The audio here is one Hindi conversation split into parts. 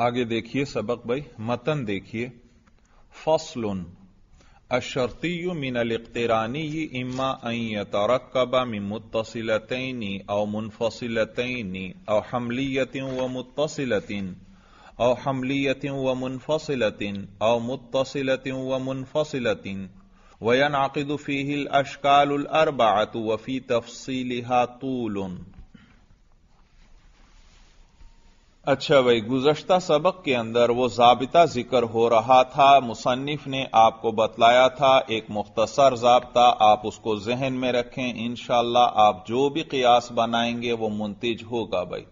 آگے دیکھیے سبق بھائی متن دیکھیے فصل اشرتی من الاقترانی اما ان یترکب من متصلتین او منفصلتین او حملیت و متصلت او حملیت و منفصلت او متصلت و منفصلت وینعقد فیه الاشکال الاربعت وفی تفصیلها طول अच्छा भाई गुजश्ता सबक के अंदर वो जाबिता जिक्र हो रहा था मुसन्फ ने आपको बतलाया था एक मुख्तसर जबता आप उसको जहन में रखें इनशाला आप जो भी कयास बनाएंगे वो मुंतज होगा भाई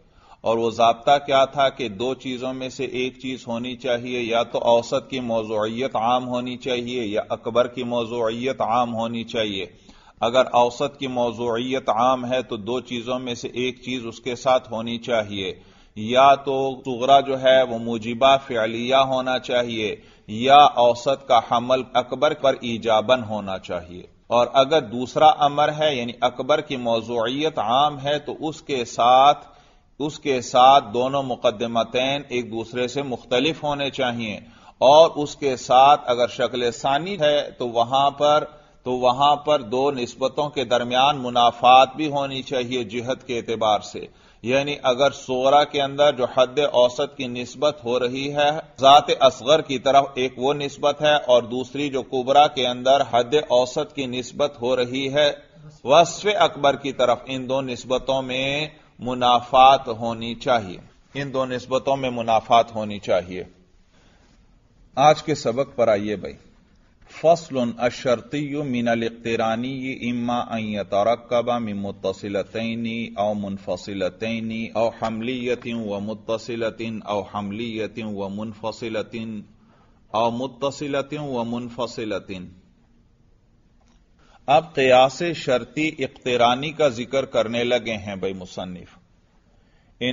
और वो जबता क्या था कि दो चीजों में से एक चीज होनी चाहिए या तो औसत की मौजूद आम होनी चाहिए या अकबर की मौजूद आम होनी चाहिए अगर औसत की मौजूद आम है तो दो चीजों में से एक चीज उसके साथ होनी चाहिए या तो सुगरा जो है वह मुजिबा फलिया होना चाहिए या औसत का हमल अकबर पर ईजाबन होना चाहिए और अगर दूसरा अमर है यानी अकबर की मौजूद आम है तो उसके साथ उसके साथ दोनों मुकदमतें एक दूसरे से मुख्तलिफ होने चाहिए और उसके साथ अगर शक्ल सानी है तो वहां पर तो वहां पर दो नस्बतों के दरमियान मुनाफात भी होनी चाहिए जिहत के एतबार से यानी अगर सोरा के अंदर जो हद औसत की नस्बत हो रही है ज़ात असगर की तरफ एक वो नस्बत है और दूसरी जो कुबरा के अंदर हद औसत की नस्बत हो रही है वसफ अकबर की तरफ इन दो नस्बतों में मुनाफात होनी चाहिए इन दो नस्बतों में मुनाफात होनी चाहिए आज के सबक पर आइए भाई फसल अशरती मिनल इकतरानी ये इम्मा अं तरकबा मिन मुतसिलतनी औ मुनफसिलतनी औ हमलीतिन व मुतसिलतिन अव हमलीतिन व मुनफसिलतिन औ मुतसिलतिन व मुनफसिलतिन अब कयास शर्ती इकतरानी का जिक्र करने लगे हैं भाई मुसन्फ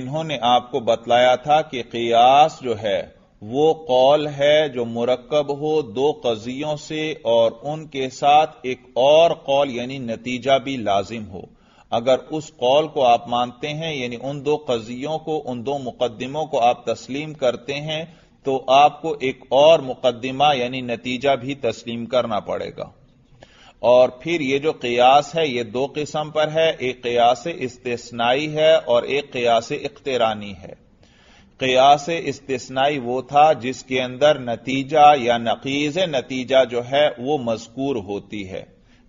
इन्होंने आपको बतलाया था कि कयास जो है वो कौल है जो मुरकब हो दो कजियों से और उनके साथ एक और कौल यानी नतीजा भी लाजिम हो अगर उस कौल को आप मानते हैं यानी उन दो कजियों को उन दो मुकदमों को आप तस्लीम करते हैं तो आपको एक और मुकदमा यानी नतीजा भी तस्लीम करना पड़ेगा और फिर ये जो कयास है ये दो किस्म पर है एक कयास इस्तेसनाई है और एक कयास इख्तरानी है कयास इस्तेसनाई वो था जिसके अंदर नतीजा या नकीज नतीजा जो है वो मजकूर होती है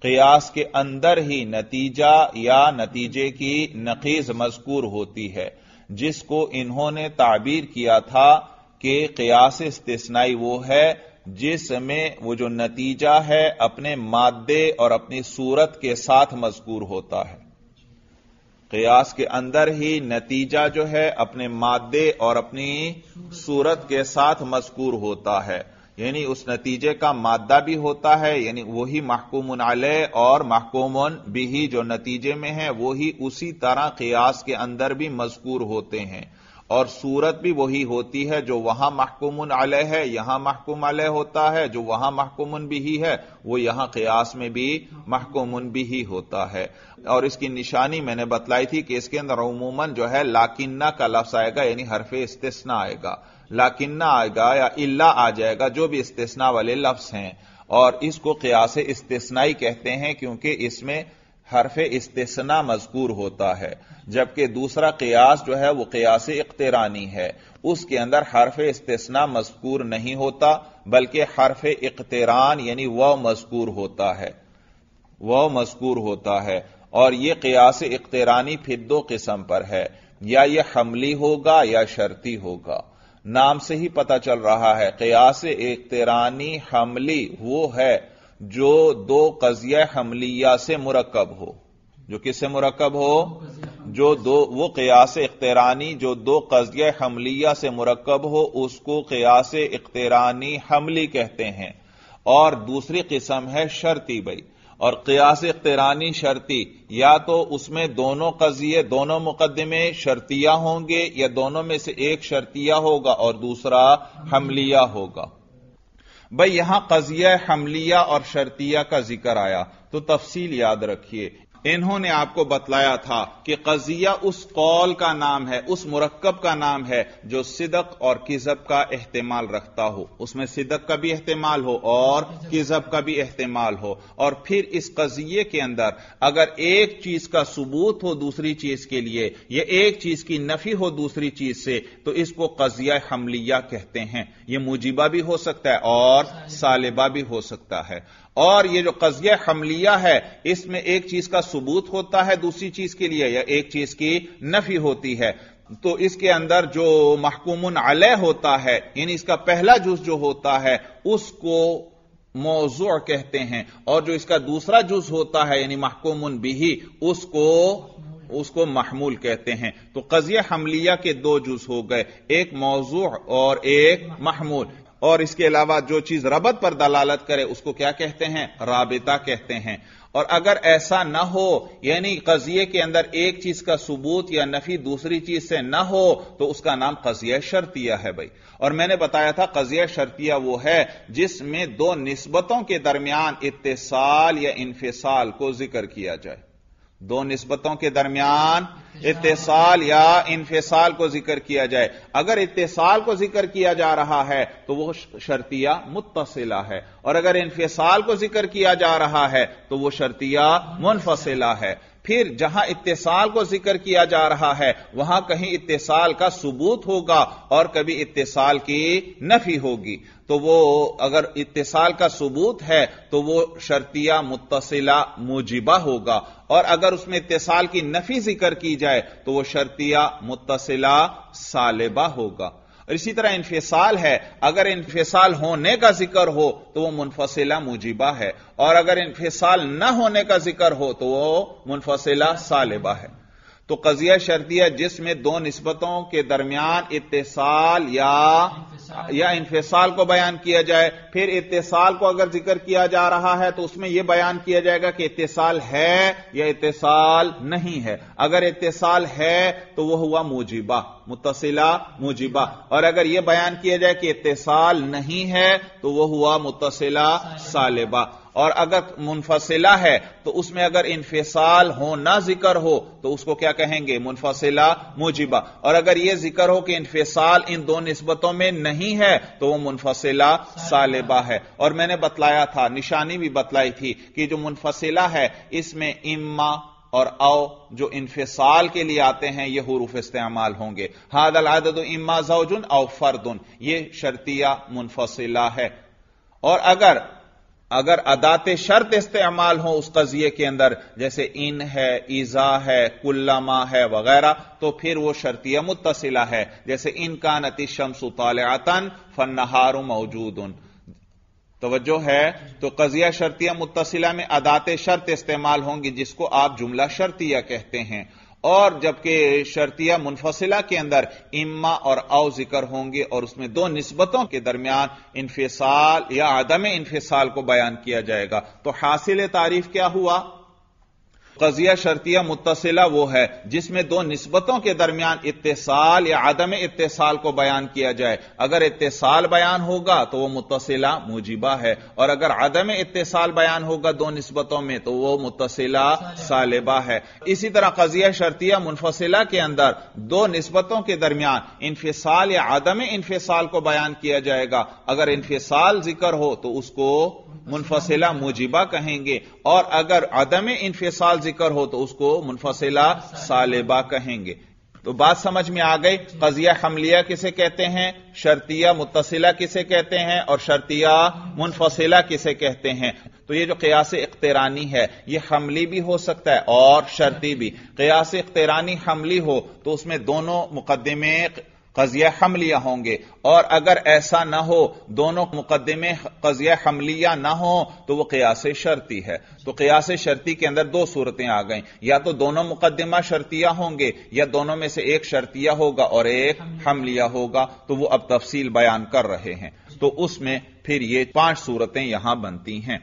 कयास के अंदर ही नतीजा या नतीजे की नकीज मजकूर होती है जिसको इन्होंने ताबीर किया था कि कयास इस्तेसनाई वो है जिसमें वो जो नतीजा है अपने मादे और अपनी सूरत के साथ मजकूर होता है कयास के अंदर ही नतीजा जो है अपने मादे और अपनी सूरत के साथ मजकूर होता है यानी उस नतीजे का मादा भी होता है यानी वही महकूमन आलय और महकूमन ही जो नतीजे में है वही उसी तरह कयास के अंदर भी मजकूर होते हैं और सूरत भी वही होती है जो वहां महकुमन अलह है यहां महकुम अलह होता है जो वहां महकुमन भी ही है वो यहां कयास में भी महकुमन भी ही होता है और इसकी निशानी मैंने बतलाई थी कि इसके अंदर अमूमन जो है लाकिन्ना का लफ्स आएगा यानी हरफे इस्तेसना आएगा लाकिन्ना आएगा या इल्ला आ जाएगा जो भी इस्तेसना वाले लफ्स हैं और इसको कयास इस्तेसनाई कहते हैं क्योंकि इसमें हरफ इसतना मजकूर होता है जबकि दूसरा कयास जो है वह कयास इकतरानी है उसके अंदर हरफ इसतना मजकूर नहीं होता बल्कि हरफ इकतरान यानी वह मजकूर होता है वह मजकूर होता है और यह कयास इकतरानी फिर दो किस्म पर है या यह हमली होगा या शर्ती होगा नाम से ही पता चल रहा है कयास इकतरानी हमली वो है जो दो कजिया हमलिया से मुरकब हो जो किससे मुरकब हो जो दो वो कयास इख्तरानी जो दो कजिया हमलिया से मुरकब हो उसको कयास इख्तरानी हमली कहते हैं और दूसरी किस्म है शर्ती भाई और कयास इख्तरानी शर्ती या तो उसमें दोनों कजिए दोनों मुकदमे शर्तिया होंगे या दोनों में से एक शर्तिया होगा और दूसरा हमलिया होगा भाई यहां कजिया हमलिया और शर्तिया का जिक्र आया तो तफसील याद रखिए इन्होंने आपको बतलाया था कि कजिया उस कौल का नाम है उस मुरक्कब का नाम है जो सिदक और किजब का एहतमाल रखता हो उसमें सिदक का भी अहतमाल हो और किजब का भी एहतमाल हो और फिर इस कजिए के अंदर अगर एक चीज का सबूत हो दूसरी चीज के लिए या एक चीज की नफी हो दूसरी चीज से तो इसको कजिया हमलिया कहते हैं यह मुजिबा भी हो सकता है और सालिबा भी हो सकता है और यह जो कजिया हमलिया है इसमें एक चीज का सबूत होता है दूसरी चीज के लिए या एक चीज की नफी होती है तो इसके अंदर जो महकूमन अलह होता है यानी इसका पहला जुज जो होता है उसको मौजू कहते हैं और जो इसका दूसरा जुज होता है यानी महकूमन बिही उसको उसको महमूल कहते हैं तो कजिया हमलिया के दो जुज हो गए एक मौजू और एक महमूल और इसके अलावा जो चीज रबत पर दलालत करे उसको क्या कहते हैं राबिता कहते हैं और अगर ऐसा ना हो यानी कजिए के अंदर एक चीज का सबूत या नफी दूसरी चीज से ना हो तो उसका नाम कजिया शर्तिया है भाई और मैंने बताया था कजिया शर्तिया वो है जिसमें दो नस्बतों के दरमियान इतसाल या इन्फिसाल को जिक्र किया जाए दो नस्बतों के दरमियान इतसाल या इनफिसाल को जिक्र किया जाए अगर इतसाल को जिक्र किया जा रहा है तो वह शर्तिया मुतसिला है और अगर इनफिसाल को जिक्र किया जा रहा है तो वह शर्तिया मुनफसिला है फिर जहां इतसाल को जिक्र किया जा रहा है वहां कहीं इतिसाल का सबूत होगा और कभी इतिसाल की नफी होगी तो वो अगर इतिसाल का सबूत है तो वो शर्तिया मुतसिला मुजिबा होगा और अगर उसमें इतिसाल की नफी जिक्र की जाए तो वो शर्तिया मुतसिला सालिबा होगा और इसी तरह इन्फिसाल है अगर इन्फिसाल होने का जिक्र हो तो वह मुनफसिला मुजीबा है और अगर इन्फिसाल न होने का जिक्र हो तो वह मुनफसिला सालिबा है तो कजिया शर्तिया जिसमें दो नस्बतों के दरमियान इतसाल या या को बयान किया जाए फिर इतसाल को अगर जिक्र किया जा रहा है तो उसमें यह बयान किया जाएगा कि इतसाल है या इतसाल नहीं है अगर इतसाल है तो वह हुआ मुजिबा मुतसिला मुजिबा और अगर यह बयान किया जाए कि इतसाल नहीं है तो वह हुआ मुतसिला सालिबा और अगर मुनफसिला है तो उसमें अगर इनफिसाल हो ना जिक्र हो तो उसको क्या कहेंगे मुनफसिला मुजिबा और अगर यह जिक्र हो कि इनफिसाल इन दो नस्बतों में नहीं है तो वह मुनफसिला सालिबा है और मैंने बतलाया था निशानी भी बतलाई थी कि जो मुनफसिला है इसमें इम्मा और आओ जो इनफिसाल के लिए आते हैं ये हरूफ इस्तेमाल होंगे हादल आदद इम्मा जौजुन औ फर्दुन ये शर्तिया मुनफसिला है और अगर अगर अदात शर्त इस्तेमाल हो उस कजिए के अंदर जैसे इन है ईजा है कुल्लामा है वगैरह तो फिर वो शर्तिया मुतसिला है जैसे इनका नतीशम नती शम्स फन नहार मौजूद उन तोज्जो है तो कजिया शर्तिया मुतसिला में अदात शर्त इस्तेमाल होंगी जिसको आप जुमला शर्तिया कहते हैं और जबकि शर्तिया मुनफसिला के अंदर इम्मा और अव जिक्र होंगे और उसमें दो नस्बतों के दरमियान इन्फिसाल या आदम इन्फिसाल को बयान किया जाएगा तो हासिल तारीफ क्या हुआ कजिया शर्तिया मुतसिला वो है जिसमें दो नस्बतों के दरमियान इतसाल या आदम इतसाल को बयान किया जाए अगर इतसाल बयान होगा तो वह मुतसिला मुजिबा है और अगर आदम इतसाल बयान होगा दो नस्बतों में तो वह मुतसिला सालिबा है इसी तरह कजिया शर्तिया मुनफसिला के अंदर दो नस्बतों के दरमियान इनफिसाल या आदम इनफिसाल को बयान किया जाएगा अगर इनफिसाल जिक्र हो तो उसको मुनफसिला मुजिबा कहेंगे और अगर आदम इनफिसाल जिक्र हो तो उसको मुनफसिला सालिबा कहेंगे तो बात समझ में आ गई कजिया हमलिया किसे कहते हैं शर्तिया मुतसिला किसे कहते हैं और शर्तिया मुनफसिला किसे कहते हैं तो ये जो कयास इख्तरानी है ये हमली भी हो सकता है और शर्ती भी कयास इख्तरानी हमली हो तो उसमें दोनों मुकदमे कजिया हमलिया होंगे और अगर ऐसा ना हो दोनों मुकदमे कजिया हमलिया ना हो तो वह कयास शर्ती है तो कयास शर्ती के अंदर दो सूरतें आ गई या तो दोनों मुकदमा शर्तिया होंगे या दोनों में से एक शर्तिया होगा और एक हमलिया होगा तो वह अब तफसील बयान कर रहे हैं तो उसमें फिर ये पांच सूरतें यहां बनती हैं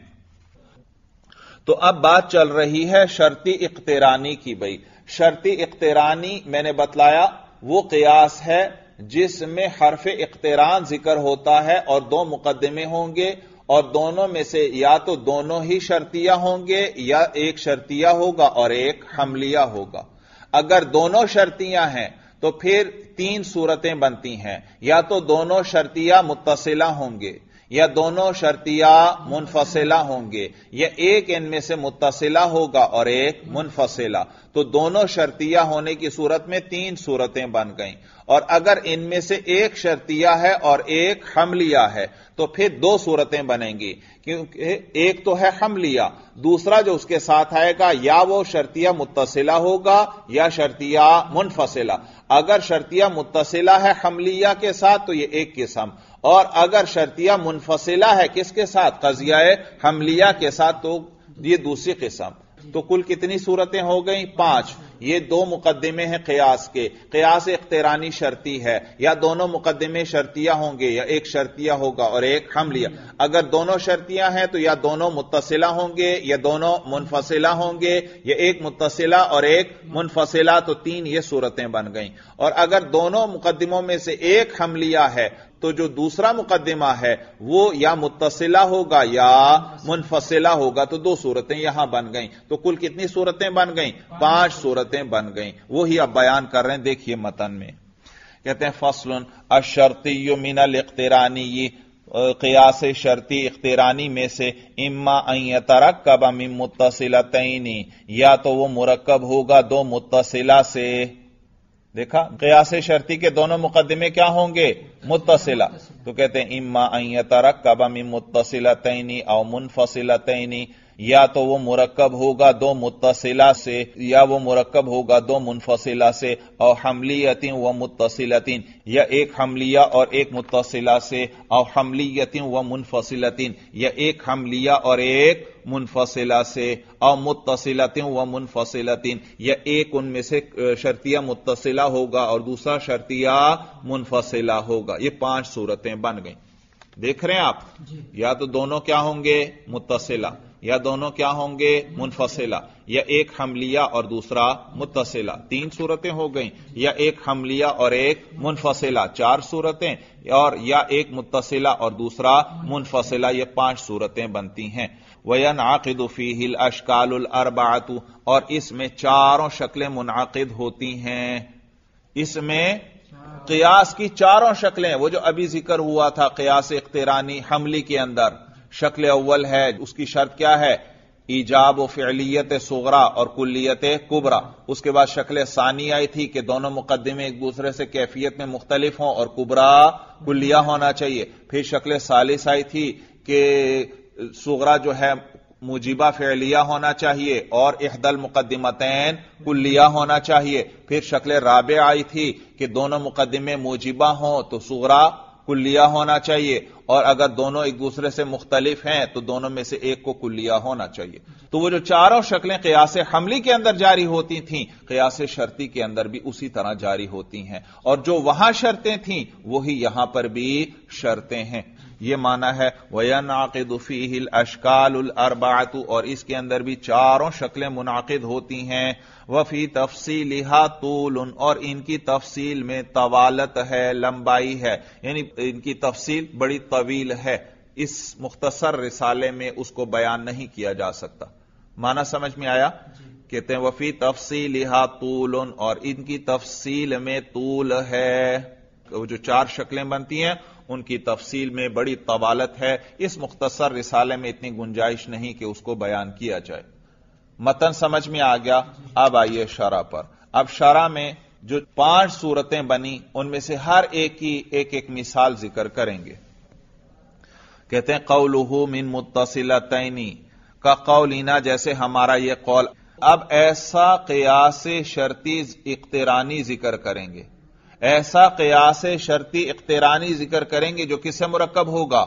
तो अब बात चल रही है शर्ती इख्तरानी की भाई शर्ती इख्तरानी मैंने बतलाया वो कयास है जिसमें हरफ इख्तरान जिक्र होता है और दो मुकदमे होंगे और दोनों में से या तो दोनों ही शर्तिया होंगे या एक शर्तिया होगा और एक हमलिया होगा अगर दोनों शर्तियां हैं तो फिर तीन सूरतें बनती हैं या तो दोनों शर्तियां मुतसिला होंगे या दोनों शर्तिया मुनफसिला होंगे या एक इनमें से मुतसिला होगा और एक मुनफसिला तो दोनों शर्तिया होने की सूरत में तीन सूरतें बन गई और अगर इनमें से एक शर्तिया है और एक हमलिया है तो फिर दो सूरतें बनेंगी क्योंकि एक तो है हमलिया दूसरा जो उसके साथ आएगा या वो शर्तिया मुतसिला होगा या शर्तिया मुनफसिला अगर शर्तिया मुतसिला है हमलिया के साथ तो यह एक किस्म और अगर शर्तिया मुनफसिला है किसके साथ कजिया हमलिया के साथ तो ये दूसरी किस्म तो कुल कितनी सूरतें हो गई पांच ये दो मुकदमे हैं कयास के कयास इख्तरानी शर्ती है या दोनों मुकदमे शर्तिया होंगे या एक शर्तिया होगा और एक हमलिया अगर दोनों शर्तियां हैं तो या दोनों मुतसिला होंगे या दोनों मुनफसिला होंगे या एक मुतसिला और एक मुनफसला तो तीन ये सूरतें बन गई और अगर दोनों मुकदमों में से एक हमलिया है तो जो दूसरा मुकदमा है वो या मुतसिला होगा या मुनफसिला होगा तो दो सूरतें यहां बन गई तो कुल कितनी सूरतें बन गई पांच सूरतें बन गई वो ही अब बयान कर रहे हैं देखिए मतन में कहते हैं फसल अशर्ती मिनल इख्तरानी कयास शर्ती इख्तरानी में से इम्मा तरक्कब अमी मुतसिला तयनी या तो वो मुरक्कब होगा दो मुतसिला से देखा कयास शर्ती के दोनों मुकदमे क्या होंगे मुतसिला तो कहते हैं इम्मा अयतरक कबा मिम मुतसिला तैनी और मुनफसिला तैनी या तो वो मुरक्कब होगा दो मुतसिला से या वो मुरक्कब होगा दो मुनफसिला से और हमलीतिन व मुतसिलतिन या एक हमलिया और एक मुतसिला से और हमलीतिन व मुनफसिलतीन या एक हमलिया और एक मुनफसिला से और मुतसिलतिन व मुनफसिलतीन या एक उनमें से शर्तिया मुतसिला होगा और दूसरा शर्तिया मुनफसिला होगा ये पांच सूरतें बन गई देख रहे हैं आप या तो दोनों क्या होंगे मुतसिला या दोनों क्या होंगे मुनफसिला या एक हमलिया और दूसरा मुतसिला तीन सूरतें हो गई या एक हमलिया और एक मुनफसला चार सूरतें और या एक मुतसिला और दूसरा मुनफसला ये पांच सूरतें बनती हैं वयन आकिदुफी हिल अशकाल अरबातु और इसमें चारों शक्लें मुनद होती हैं इसमें कयास की चारों शक्लें वो जो अभी जिक्र हुआ था कयास इख्तरानी हमली के अंदर शक्ल अव्वल है उसकी शर्त क्या है ईजाब फलियत सगरा और कुलियत कुबरा उसके बाद शक्ल सानी आई थी कि दोनों मुकदमे एक दूसरे से कैफियत में मुख्तलिफ हों और कुबरा कुलिया होना चाहिए फिर शक्ल सालिस आई थी कि सगरा जो है मुजीबा फैलिया होना चाहिए और इहदल मुकदमतैन कुलिया होना चाहिए फिर शक्ल राबे आई थी कि दोनों मुकदमे मुजीबा हों तो सुगरा कुलिया होना चाहिए और अगर दोनों एक दूसरे से मुख्तलिफ हैं तो दोनों में से एक को कुल्लिया होना चाहिए तो वह जो चारों शक्लें कयास हमली के अंदर जारी होती थी कयास शर्ती के अंदर भी उसी तरह जारी होती हैं और जो वहां शर्तें थी वही यहां पर भी शर्तें हैं यह माना है वयन आकिदफ़ी हिल अशकाल अरबातु और इसके अंदर भी चारों शक्लें मुनाकिद होती हैं वफी तफसी लिहा तूल और इनकी तफसील में तवालत है लंबाई है यानी इनकी तफसील बड़ी तवील है इस मुख्तसर रिसाले में उसको बयान नहीं किया जा सकता माना समझ में आया कहते हैं वफी तफसी लिहा तूल और इनकी तफसील में तूल है जो चार शक्लें बनती हैं उनकी तफसील में बड़ी तवालत है इस मुख्तसर रिसाले में इतनी गुंजाइश नहीं कि उसको बयान किया जाए मतन समझ में आ गया अब आइए शरा पर अब शरा में जो पांच सूरतें बनी उनमें से हर एक की एक एक मिसाल जिक्र करेंगे कहते हैं कौलहू मिन मुतसिला तैनी का कौलना जैसे हमारा यह कौल अब ऐसा कयास शर्ती इकतरानी जिक्र करेंगे ऐसा कयास शर्ती इख्तरानी जिक्र करेंगे जो किससे मुरकब होगा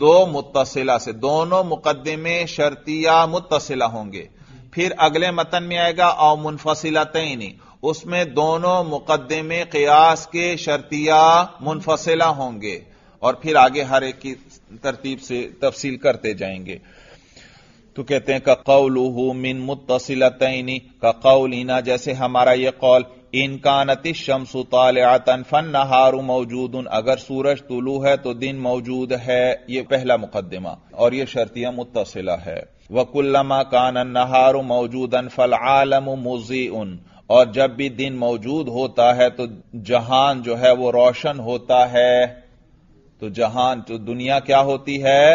दो मुतसिला से दोनों मुकदमे शर्तिया मुतसिला होंगे फिर अगले मतन में आएगा और मुनफसिला तैनी उसमें दोनों मुकदमे कयास के शर्तिया मुनफसिला होंगे और फिर आगे हर एक की तरतीब से तफसील करते जाएंगे तो कहते हैं का कौल मिन मुतसिला तैनी का कौलिना जैसे हमारा यह कौल इनकानति शमसु तालतन फन नहारू मौजूद अगर सूरज तुलू है तो दिन मौजूद है ये पहला मुकदमा और ये शर्तियां मुतसिला है वकुल्लमा कान नहारू मौजूदन फल आलम मुजी उन और जब भी दिन मौजूद होता है तो जहान जो है वो रोशन होता है तो जहान तो दुनिया क्या होती है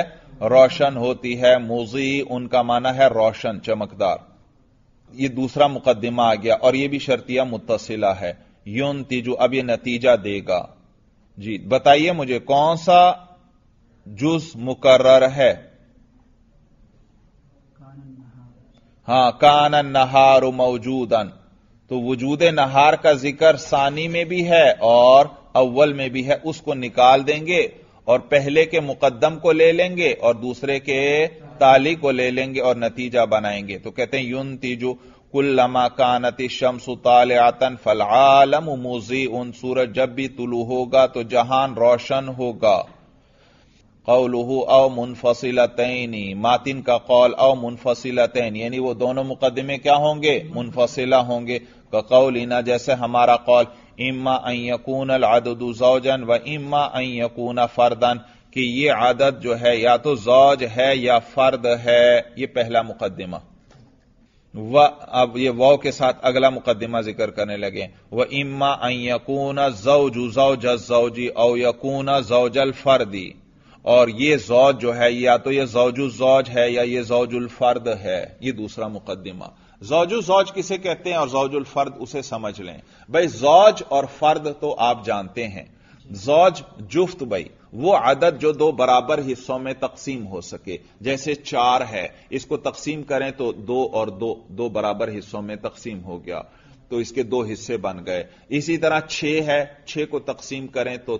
रोशन होती है मोजी उनका माना है रोशन चमकदार ये दूसरा मुकदमा आ गया और ये भी शर्तिया मुतसिला है यून तीजू अब ये नतीजा देगा जी बताइए मुझे कौन सा जुज मुकर्र है हां कान नहार मौजूदन तो वजूद नहार का जिक्र सानी में भी है और अव्वल में भी है उसको निकाल देंगे और पहले के मुकदम को ले लेंगे और दूसरे के ताली को ले लेंगे और नतीजा बनाएंगे तो कहते हैं युन तीजू कुल्लमा कानति शम्स ताल आतन आलम मोजी उन सूरज जब भी तुलू होगा तो जहान रोशन होगा कौलूह अव तैनी मातिन का कौल अव तैन यानी वो दोनों मुकदमे क्या होंगे मुनफसिला होंगे कौलिना कौल इना जैसे हमारा कौल इम्मा यकून अलादू जौजन व इम्मा यकून फर्दन कि ये आदत जो है या तो जौज है या फर्द है ये पहला मुकदमा व अब ये वाव के साथ अगला मुकदमा जिक्र करने लगे व इम्मा यकून जौजू जौज जौजी औ यकून जौजल फर्दी और ये जौज जो है या तो ये जौजु जौज है या ये जौजुल फर्द है ये दूसरा मुकदमा जौजु जौज किसे कहते हैं और जौजुल फर्द उसे समझ लें भाई जौज और फर्द तो आप जानते हैं जौज जुफ्त भाई वो आदत जो दो बराबर हिस्सों में तकसीम हो सके जैसे चार है इसको तकसीम करें तो दो और दो दो बराबर हिस्सों में तकसीम हो गया तो इसके दो हिस्से बन गए इसी तरह छह है छह को तकसीम करें तो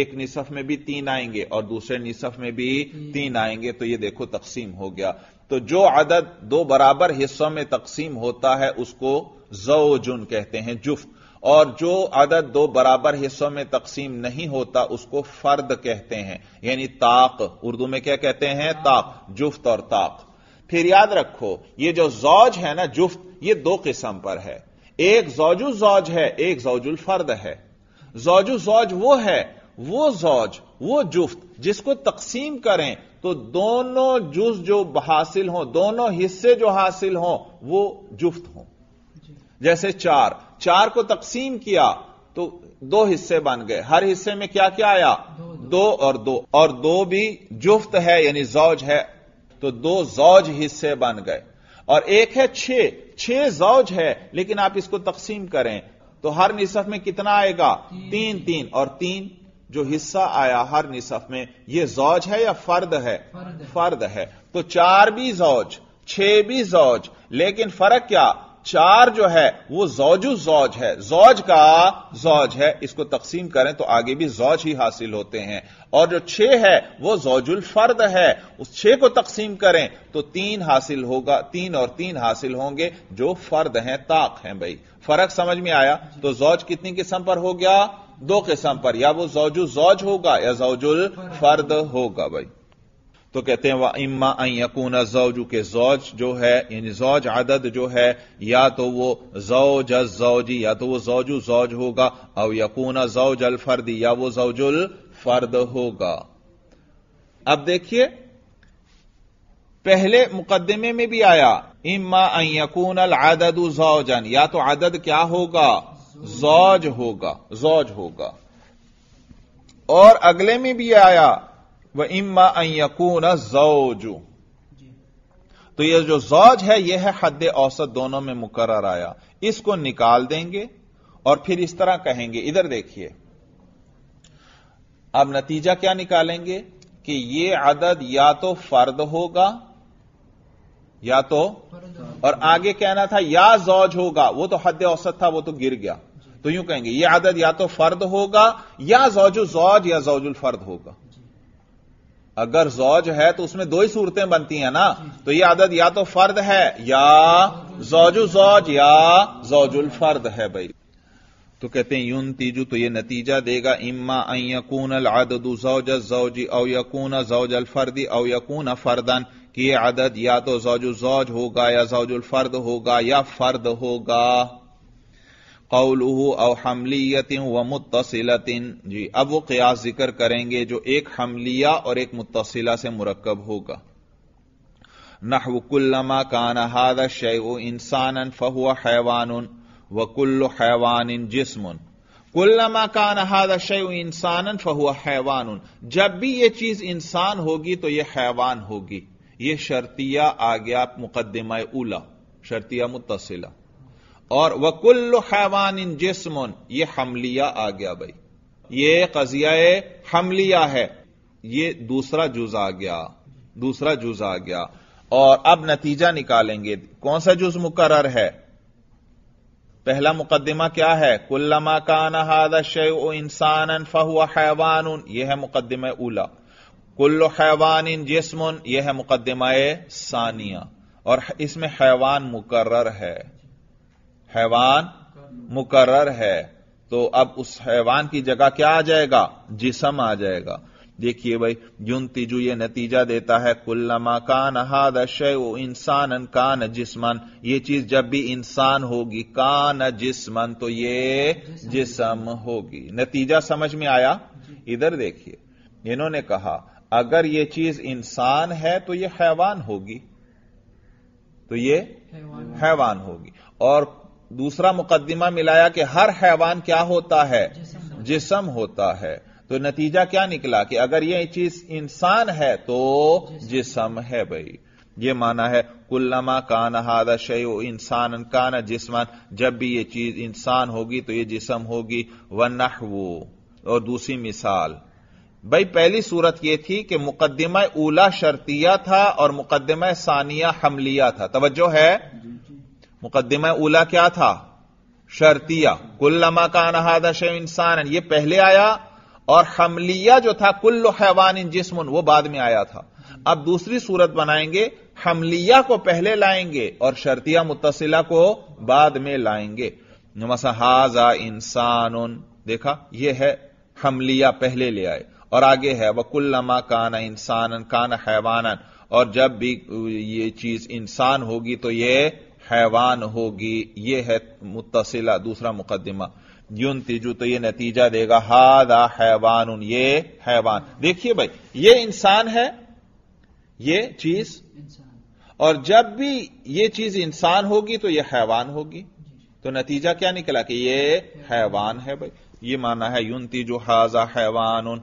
एक निसफ में भी तीन आएंगे और दूसरे निसफ में भी तीन आएंगे तो ये देखो तकसीम हो गया तो जो अदद दो बराबर हिस्सों में तकसीम होता है उसको जोजुन कहते हैं जुफ और जो अदद दो बराबर हिस्सों में तकसीम नहीं होता उसको फर्द कहते हैं यानी ताक उर्दू में क्या कहते हैं हाँ। ताक जुफ्त और ताक फिर याद रखो ये जो जौज है ना जुफ्त ये दो किस्म पर है एक जौजु जौज है एक जौजुल फर्द है जौजु जौज वो है वो जौज वो जुफ्त जिसको तकसीम करें तो दोनों जुज जो हासिल हो दोनों हिस्से जो हासिल हों वो जुफ्त हो जैसे चार चार को तकसीम किया तो दो हिस्से बन गए हर हिस्से में क्या क्या आया दो, दो।, दो और दो और दो भी जुफ्त है यानी जौज है तो दो जौज हिस्से बन गए और एक है छह छे जौज है लेकिन आप इसको तकसीम करें तो हर निसफ में कितना आएगा तीन तीन, तीन और तीन जो हिस्सा आया हर निसफ में यह जौज है या फर्द है फर्द, फर्द है तो चार भी जौज छह भी जौज लेकिन फर्क क्या चार जो है वो जौजु जौज है जौज का जौज है इसको तकसीम करें तो आगे भी जौज ही हासिल होते हैं और जो छह है वो जौजुल फर्द है उस छह को तकसीम करें तो तीन हासिल होगा तीन और तीन हासिल होंगे जो फर्द हैं ताक हैं भाई फर्क समझ में आया तो जौज कितनी किस्म पर हो गया दो किस्म पर या वो जौजु जौज होगा या जौजुल फर्द होगा भाई तो कहते हैं वह इम्मा अकून जौजू के जौज जो है यानी जौज आदद जो है या तो वो जौज जौजी या तो वो जोजू जौज होगा और यकून जौज अल फर्दी या वो जौजुल फर्द होगा अब देखिए पहले मुकदमे में भी आया इम्मा यकून अल आदद जौजन या तो आदद क्या होगा जौज होगा जौज होगा और अगले में भी आया वह इम्मा अयकून जौजू तो यह जो जौज है यह है हद औसत दोनों में मुकर्र आया इसको निकाल देंगे और फिर इस तरह कहेंगे इधर देखिए अब नतीजा क्या निकालेंगे कि यह आदद या तो फर्द होगा या तो और आगे कहना था या जौज होगा वो तो हद औसत था वो तो गिर गया तो यूं कहेंगे ये आदत या तो फर्द होगा या जौजु जौज या जौजुल फर्द होगा अगर जौज है तो उसमें दो ही सूरतें बनती हैं ना तो ये आदत या तो फर्द है या जौजु जौज या जौजुल फर्द है भाई तो कहते हैं यून तीजू तो ये नतीजा देगा इम्मा अयकून अल आदू जौज जौजी औ यकून जौज अल फर्दी औ यकून फर्दन कि यह आदद या तो जौजुजौज होगा या जौजुलफर्द होगा या फर्द होगा कौलू और हमलियतिन व मुतसिलतिन जी अब वो कयास जिक्र करेंगे जो एक हमलिया और एक मुतसिला से मुरकब होगा नहवकुल्लमा कान हाद शय इंसान फहुआ हैवान वकुल्ल हैवान जिसमन कुल्लमा कान हाद शय इंसान फहुआ हैवान जब भी यह चीज इंसान होगी तो यह हैवान होगी यह शर्तिया आ गया मुकदमा उला शर्तिया मुतसिला और वकुल्ल हैवान इन जिसमन यह हमलिया आ गया भाई ये कजिया हमलिया है ये दूसरा जुज आ गया दूसरा जुज आ गया और अब नतीजा निकालेंगे कौन सा जुज मुकर है पहला मुकदमा क्या है कुल्लमा कान हादश इंसान फहुआ हैवान यह है मुकदमा उला कुल्लो हैवान इन जिसमन यह है मुकदमाए सानिया और इसमें हैवान मुकर्र है हैवान मुकर्र है तो अब उस हैवान की जगह क्या आ जाएगा जिसम आ जाएगा देखिए भाई जुन तिजु ये नतीजा देता है कुल्लमा कान हाद वो इंसान कान जिसमन ये चीज जब भी इंसान होगी कान जिसमन तो ये जिसम होगी नतीजा समझ में आया इधर देखिए इन्होंने कहा अगर यह चीज इंसान है तो यह हैवान होगी तो यह हैवान, होगी और दूसरा मुकदमा मिलाया कि हर हैवान क्या होता है जिसम होता है तो नतीजा क्या निकला कि अगर यह चीज इंसान है तो जिसम है भाई ये माना है कुल्लमा कान हादा शय इंसान कान जिसमान जब भी ये चीज इंसान होगी तो ये जिसम होगी व वो और दूसरी मिसाल भाई पहली सूरत यह थी कि मुकदमा ऊला शर्तिया था और मुकदमा सानिया हमलिया था तवज्जो है मुकदमा ऊला क्या था शर्तिया कुल्लमा का अनहादा इंसान यह पहले आया और हमलिया जो था कुल्ल हैवान जिसमन वह बाद में आया था अब दूसरी सूरत बनाएंगे हमलिया को पहले लाएंगे और शर्तिया मुतसिला को बाद में लाएंगे मसा हाजा इंसान देखा यह है हमलिया पहले ले आए और आगे है वह कुल्लमा काना इंसान काना हैवानन और जब भी ये चीज इंसान होगी तो ये हैवान होगी ये है मुतसिला दूसरा मुकदमा यून तिजू तो ये नतीजा देगा हादा हैवान ये हैवान देखिए भाई ये इंसान है ये चीज और जब भी ये चीज इंसान होगी तो ये हैवान होगी तो नतीजा क्या निकला कि ये हैवान है भाई ये माना है यून तिजू हाजा हैवान उन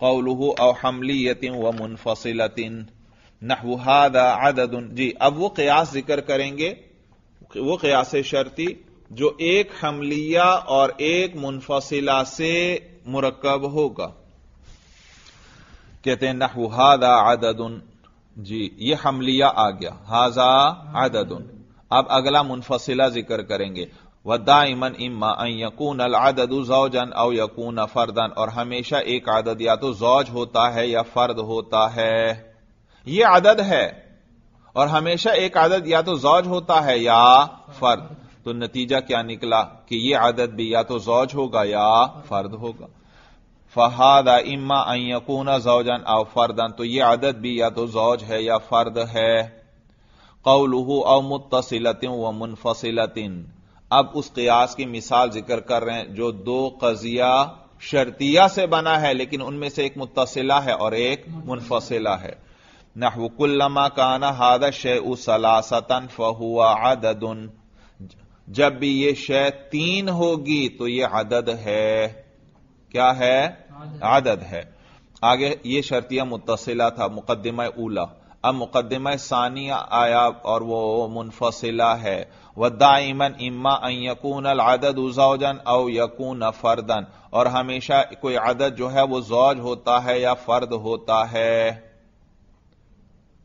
कौलू और हमलीतिन व मुनफसिलतिन नहवादा आदद जी अब वो कयास जिक्र करेंगे वो कयास शर्ती जो एक हमलिया और एक मुनफसिला से मुरकब होगा कहते हैं नहवादा आदद जी ये हमलिया आ गया हाजा आदद अब अगला मुनफसिला जिक्र करेंगे व दाइमन इम्मा यकून अलआददन अव यकून फर्दन और हमेशा एक आदद या तो जौज होता है या फर्द होता है यह आदद है और हमेशा एक आदद या तो जौज होता है या फर्द तो नतीजा क्या निकला कि यह आदद भी या तो जौज होगा या फर्द होगा फहादा इम्मा यकून जौजन अव फर्दन तो यह आदद भी या तो जौज है या फर्द है कौलहू अव मुतसिलतिन व मुनफसिलतिन अब उस कयास की मिसाल जिक्र कर रहे हैं जो दो कजिया शर्तिया से बना है लेकिन उनमें से एक मुतसिला है और एक मुनफसिला है नहवकुल्लमा काना हादा शे सलासतन फहुआ अददन जब भी ये शय तीन होगी तो ये अदद है क्या है आदद है आगे ये शर्तिया मुतसिला था मुकदमा उला अब मुकदमा सानिया आया और वो मुनफसिला है वदाइमन इम्मा यकून अदद उजाउजन औ यकून फर्दन और हमेशा कोई आदत जो है वो जौज होता है या फर्द होता है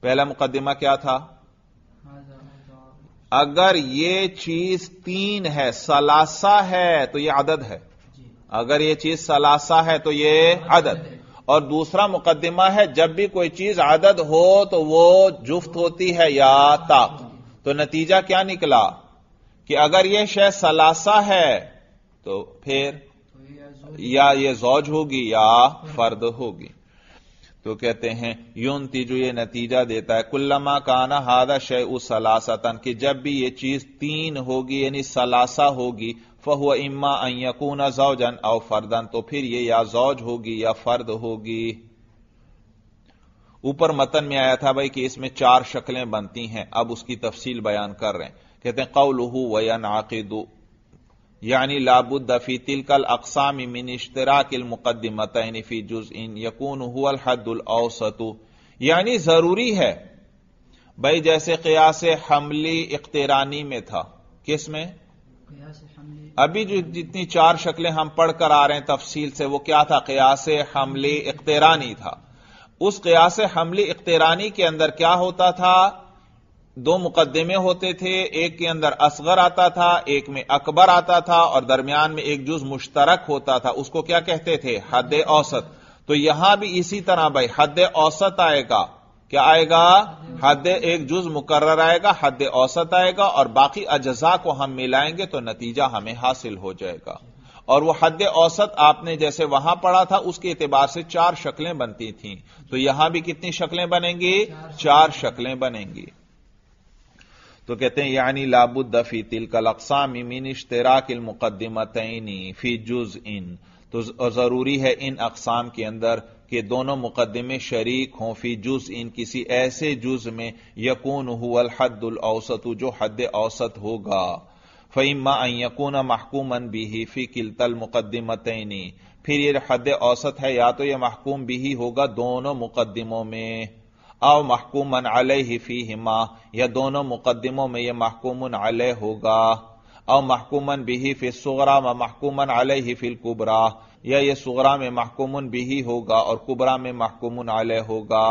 पहला मुकदमा क्या था अगर ये चीज तीन है सलासा है तो ये आदद है अगर ये चीज सलासा है तो ये आदत और दूसरा मुकदमा है जब भी कोई चीज आदत हो तो वो जुफ्त होती है या ताक तो नतीजा क्या निकला कि अगर यह शह सलासा है तो फिर या ये जौज होगी या फर्द होगी तो कहते हैं यून जो ये नतीजा देता है कुल्लमा काना हादा शय उस सलासतन की जब भी ये चीज तीन होगी यानी सलासा होगी फहु इम्मा अयकूना जौजन औ फर्दन तो फिर ये या जौज होगी या फर्द होगी ऊपर मतन में आया था भाई कि इसमें चार शक्लें बनती हैं अब उसकी तफसील बयान कर रहे हैं कहते हैं कौलहू वयन आकिदू यानी दफी तिलकल अकसाम मिन इश्तराकिल मुकदमतन फी जुज इन यकून हुअल हदुल औसतु यानी जरूरी है भाई जैसे कयास हमली इकतरानी में था किस में अभी जो जितनी चार शक्लें हम पढ़कर आ रहे हैं तफसील से वो क्या था कयास हमले इकतरानी था उस कयास हमली इख्तरानी के अंदर क्या होता था दो मुकदमे होते थे एक के अंदर असगर आता था एक में अकबर आता था और दरमियान में एक जुज मुश्तरक होता था उसको क्या कहते थे हद औसत तो यहां भी इसी तरह भाई हद औसत आएगा क्या आएगा हद एक जुज मुकर्र आएगा हद औसत आएगा और बाकी अजसा को हम मिलाएंगे तो नतीजा हमें हासिल हो जाएगा और वो हद औसत आपने जैसे वहां पढ़ा था उसके एतबार से चार शक्लें बनती थी तो यहां भी कितनी शक्लें बनेंगी चार शक्लें बनेंगी तो कहते हैं यानी लाबुद्द तिलकल तिल कल अकसामी मिन इश्तराकिल फी जुज इन तो जरूरी है इन अकसाम के अंदर के दोनों मुकदमे शरीक हों फी जुज इन किसी ऐसे जुज में यकून हुआ हद औसत जो हद औसत होगा फ़ीमा यकून महकूमन बिही फ़ी किलतल मुकदमतनी फिर ये हद औसत है या तो ये महकूम बिही होगा दोनों मुकदमों में अव महकूमन अलह फ़ी हिमा यह दोनों मुकदमों में यह महकूमन अलह होगा अव महकूमन बिही फ़िर सगरा व महकूमन अलह फ़िल कुबरा या ये सगरा में महकूमन बिही होगा और कुबरा में महकूमन अलह होगा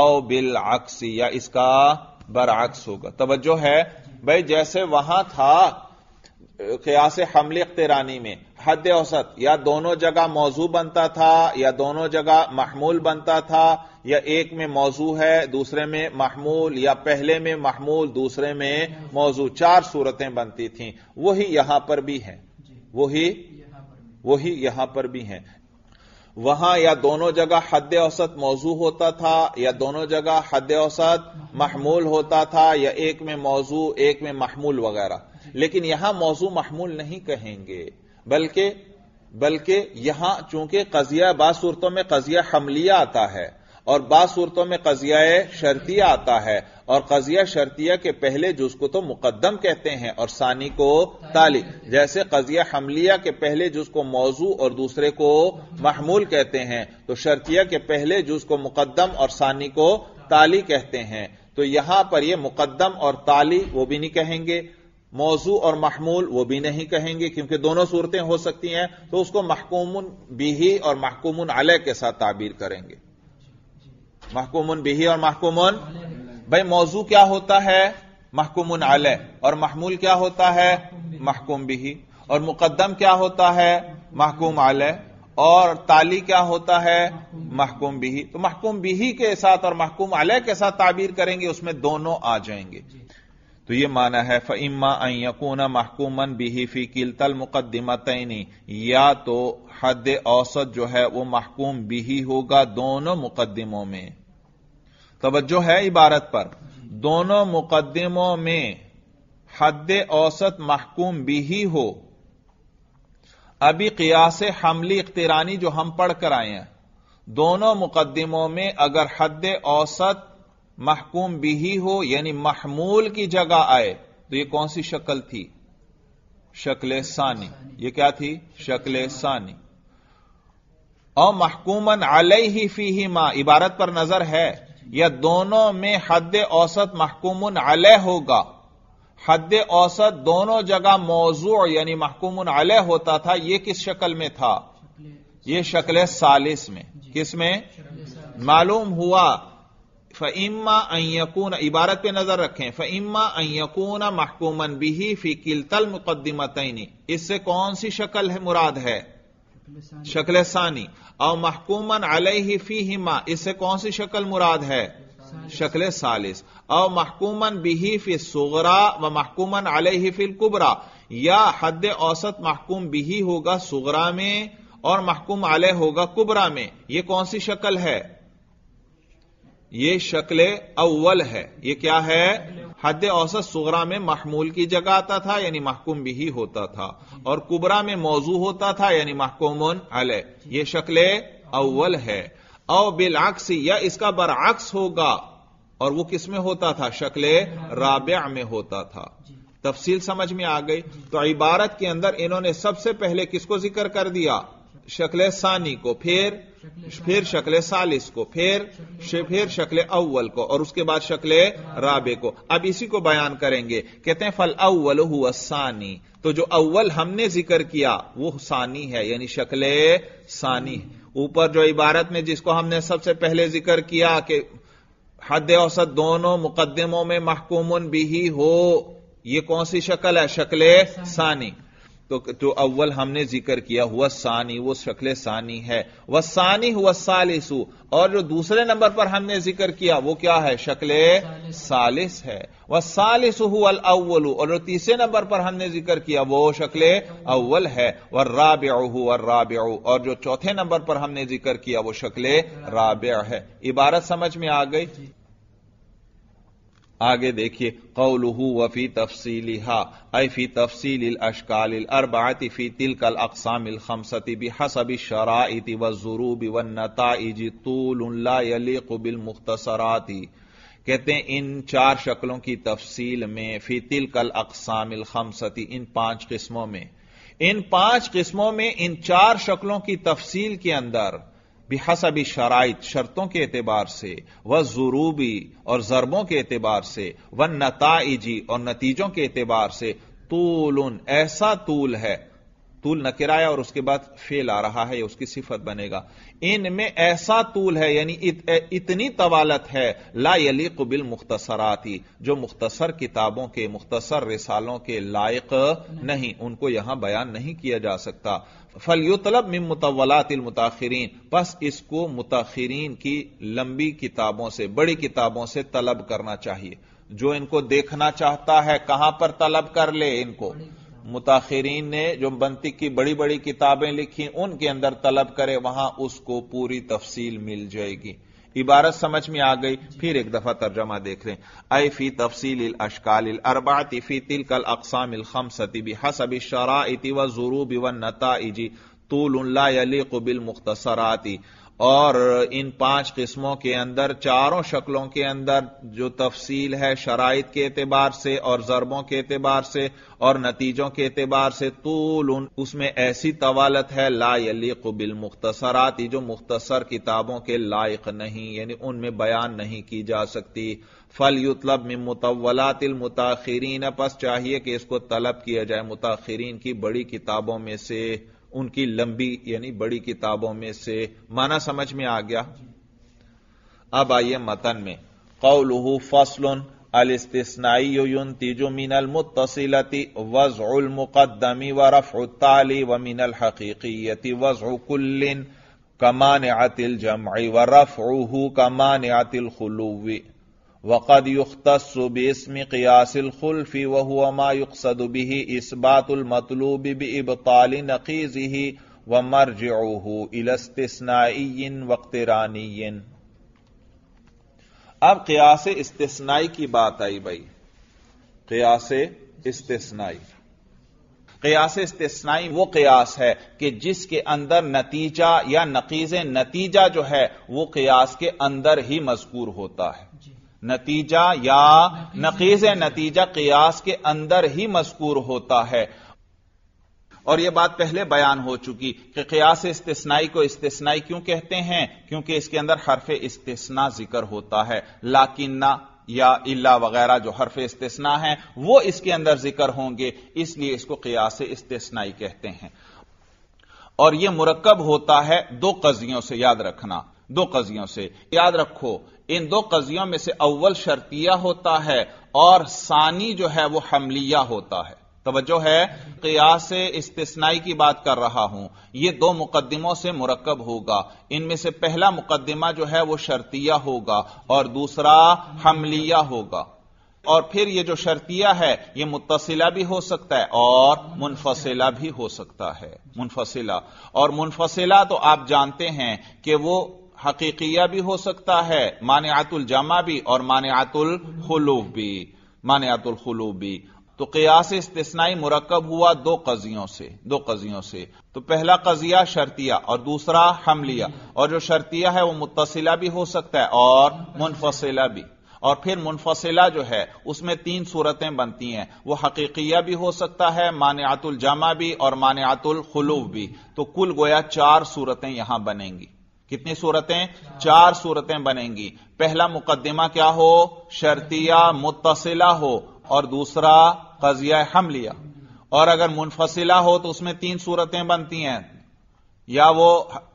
अव बिल अक्स या इसका बरअक्स होगा तोज्जो है भाई जैसे वहां था कयास हमले अख्तरानी में हद औसत या दोनों जगह मौजू बनता था या दोनों जगह महमूल बनता था या एक में मौजू है दूसरे में महमूल या पहले में महमूल दूसरे में मौजू चार सूरतें बनती थी वही यहां पर भी हैं वही वही यहां पर भी हैं वहां या दोनों जगह हद औसत मौजू होता था या दोनों जगह हद औसत महमूल होता था या एक में मौजू एक में महमूल वगैरह लेकिन यहां मौजू महमूल नहीं कहेंगे बल्कि बल्कि यहां चूंकि कजिया बासूरतों में कजिया हमलिया आता है और बासूरतों में कजिया शर्तिया आता है और कजिया शर्तिया के पहले जुज को तो मुकदम कहते हैं और सानी को ताली जैसे कजिया हमलिया के पहले जुज को मौजू और दूसरे को महमूल कहते हैं तो शर्तिया के पहले जुज को मुकदम और सानी को ताली कहते हैं तो यहां पर यह मुकदम और ताली वो भी नहीं कहेंगे मौजू और महमूल वो भी नहीं कहेंगे क्योंकि दोनों सूरतें हो सकती हैं तो उसको महकूमन बिही और महकूमन अलह के साथ ताबीर करेंगे महकूमन बिही और महकूमन भाई मौजू क्या होता है महकूमन अलह और महमूल क्या होता है महकूम बिही और मुकदम क्या होता है महकूम अलह और ताली क्या होता है महकूम बिही तो महकूम बिही के साथ और महकूम अलह के साथ ताबीर करेंगे उसमें दोनों आ जाएंगे तो ये माना है फ़इम्मा यकूना महकूमन बिही फी मुकदमा तैनी या तो हद औसत जो है वो महकूम बिही होगा दोनों मुकदमों में तोज्जो है इबारत पर दोनों मुकदमों में हद औसत महकूम बिही हो अभी कियास हमली इख्तरानी जो हम पढ़ कर आए हैं दोनों मुकदमों में अगर हद औसत महकूम बिही हो यानी महमूल की जगह आए तो यह कौन सी शक्ल थी शक्ल सानी ये क्या थी शक्ल सानी और महकूमन अलई ही फी ही मां इबारत पर नजर है या दोनों में हद औसत महकूमन अलह होगा हद औसत दोनों जगह मौजू यानी महकूमन अलह होता था यह किस शक्ल में था यह शक्ल सालिस में किस में मालूम हुआ फ़इम्मा अयकून इबारत पे नजर रखें फ़इम्मा अयकून महकूमन बिही फी किलतल मुकदमतनी इससे कौन सी शक्ल है मुराद है शक्ल सानी और महकूमन अलही फी हिमा इससे कौन सी शक्ल मुराद है शक्ल सालिस और महकूमन बिही फी सुगरा व महकूमन अलही फिल कुबरा या हद औसत महकूम बिही होगा सुगरा में और महकूम अलह होगा कुबरा में यह कौन सी शक्ल है ये शक्ल अव्वल है ये क्या है हद औसत सुगरा में महमूल की जगह आता था यानी महकुम भी होता था और कुबरा में मौजू होता था यानी महकुमन अल ये शक्ल अव्वल है औ बिलाक्स या इसका बरअक्स होगा और वो किस में होता था शक्ल राब्या में होता था तफसील समझ में आ गई तो इबारत के अंदर इन्होंने सबसे पहले किसको जिक्र कर दिया शक्ल सानी को फिर फिर शक्ल सालिस को फिर फिर शक्ल अव्वल को और उसके बाद शक्ल राबे को अब इसी को बयान करेंगे कहते हैं फल अव्वल हुआ सानी तो जो अव्वल हमने जिक्र किया वो सानी है यानी शक्ल सानी ऊपर जो इबारत में जिसको हमने सबसे पहले जिक्र किया कि हद औसत दोनों मुकदमों में महकूमन भी हो ये कौन सी शक्ल है शक्ल सानी। तो तो अव्वल हमने जिक्र किया हुआ सानी वो शक्ल सानी है वह सानी हुआ सालिसु और जो दूसरे नंबर पर हमने जिक्र किया वो क्या है शक्ल सालिस है वह सालिस अल अव्वलू और जो तीसरे नंबर पर हमने जिक्र किया वो शक्ल अव्वल है वह राब और राब और जो चौथे नंबर पर हमने जिक्र किया वो शक्ल राब है इबारत समझ में आ गई आगे देखिए कौलहू वफी तफसी हा ऐफी तफसील अशकाल अरबाति फी तिल कल अकसामिल खमसती बी हसबी शराइती व जुरू भी व नताइजी कबिल मुख्तसराती कहते हैं इन चार शक्लों की तफसील में फी तिल कल अकसामिल खमसती इन पांच किस्मों में इन पांच किस्मों में इन चार शक्लों की तफसील के अंदर बेहसब शराइत शर्तों के एतबार से व जरूबी और जरबों के एतबार से व नताइजी और नतीजों के एतबार से तूल ऐसा तूल है तूल न किराया और उसके बाद फेल आ रहा है या उसकी सिफत बनेगा इनमें ऐसा तूल है यानी इत, इतनी तवालत है ला यली कबिल मुख्तसराती जो मुख्तसर किताबों के मुख्तसर रिसालों के लायक नहीं उनको यहां बयान नहीं किया जा सकता फलियो तलब में मुतवलातिल बस इसको मुताखरीन की लंबी किताबों से बड़ी किताबों से तलब करना चाहिए जो इनको देखना चाहता है कहां पर तलब कर ले इनको मुताखरीन ने जो बंतिक की बड़ी बड़ी किताबें लिखी उनके अंदर तलब करे वहां उसको पूरी तफसील मिल जाएगी इबारत समझ में आ गई फिर एक दफा तर्जमा देख लें आई फी तफसील अशकाल अरबाती फी तिल कल अकसाम सती भी हसबी शराइती व बिवन व इजी तूल ला अली कबिल मुख्तसराती और इन पांच किस्मों के अंदर चारों शक्लों के अंदर जो तफसील है शराइत के एतबार से और जरबों के एतबार से और नतीजों के एतबार से तूल उसमें ऐसी तवालत है ला यलीक बिल मुख्तसरात जो मुख्तसर किताबों के लायक नहीं यानी उनमें बयान नहीं की जा सकती फल युतलब में मुतवलातिल मुताखरीन पस चाहिए कि इसको तलब किया जाए मुताखरीन की बड़ी किताबों में से उनकी लंबी यानी बड़ी किताबों में से माना समझ में आ गया अब आइए मतन में कौलहू फसलुन अलस्तिस्नाईन तीजो मीनल मुतसिलती वज़ुल मुकदमी व रफ़ाली व हकी हकीकीयती उकुल्लिन कमान आतिल जमाई व रफ़ कमान आतिल खलूवी वक़द युख्तस्बिस्म क़ियासिलखुल्फ़ी वहुमा युकसद बिही इसबातुलमतलूब बबाल नक़ीज़ी व मर मरजू इलस्तनाइन वक्तरानियन अब क़ियास इस्तेसनाई की बात आई भाई क़ियास इस्तेसनाई कयास इस्तेसनाई वो कयास है कि जिसके अंदर नतीजा या नकीज नतीजा जो है वो कयास के अंदर ही मजकूर होता है नतीजा या नकीज नतीजा कियास के अंदर ही मजकूर होता है और यह बात पहले बयान हो चुकी कि कयास इस्तेसनाई को इस्तेसनाई क्यों कहते हैं क्योंकि इसके अंदर हरफ इस्तेसना जिक्र होता है लाकिन्ना या इल्ला वगैरह जो हरफ इस्तेसना है वो इसके अंदर जिक्र होंगे इसलिए इसको कयास इस्तेसनाई कहते हैं और यह मुरक्कब होता है दो कजियों से याद रखना दो कजियों से याद रखो इन दो कजियों में से अव्वल शर्तिया होता है और सानी जो है वह हमलिया होता है तोज्जो है कयास इस्तेसनाई की बात कर रहा हूं यह दो मुकदमों से मुरकब होगा इनमें से पहला मुकदमा जो है वह शर्तिया होगा और दूसरा हमलिया होगा और फिर यह जो शर्तिया है यह मुतसिला भी हो सकता है और मुनफसिला भी हो सकता है मुनफसिला और मुनफसिला तो आप जानते हैं कि वो हकीकिया भी हो सकता है आतुल जमा भी और आतुल खुलूब भी आतुल खुलूब भी तो कयास इस्तेसनाई मुरकब हुआ दो कजियों से दो कजियों से तो पहला कजिया शर्तिया और दूसरा हमलिया और जो शर्तिया है वह मुतसिला भी हो सकता है और मुनफसिला भी और फिर मुनफसिला जो है उसमें तीन सूरतें बनती हैं वह हकीकिया भी हो सकता है मान्यातुल जमा भी और मान्यातुल खुलूब भी तो कुल गोया चार सूरतें यहां बनेंगी कितनी सूरतें चार सूरतें बनेंगी पहला मुकदमा क्या हो शर्तिया मुतसिला हो और दूसरा कजिया हमलिया और अगर मुनफसिला हो तो उसमें तीन सूरतें बनती हैं या वो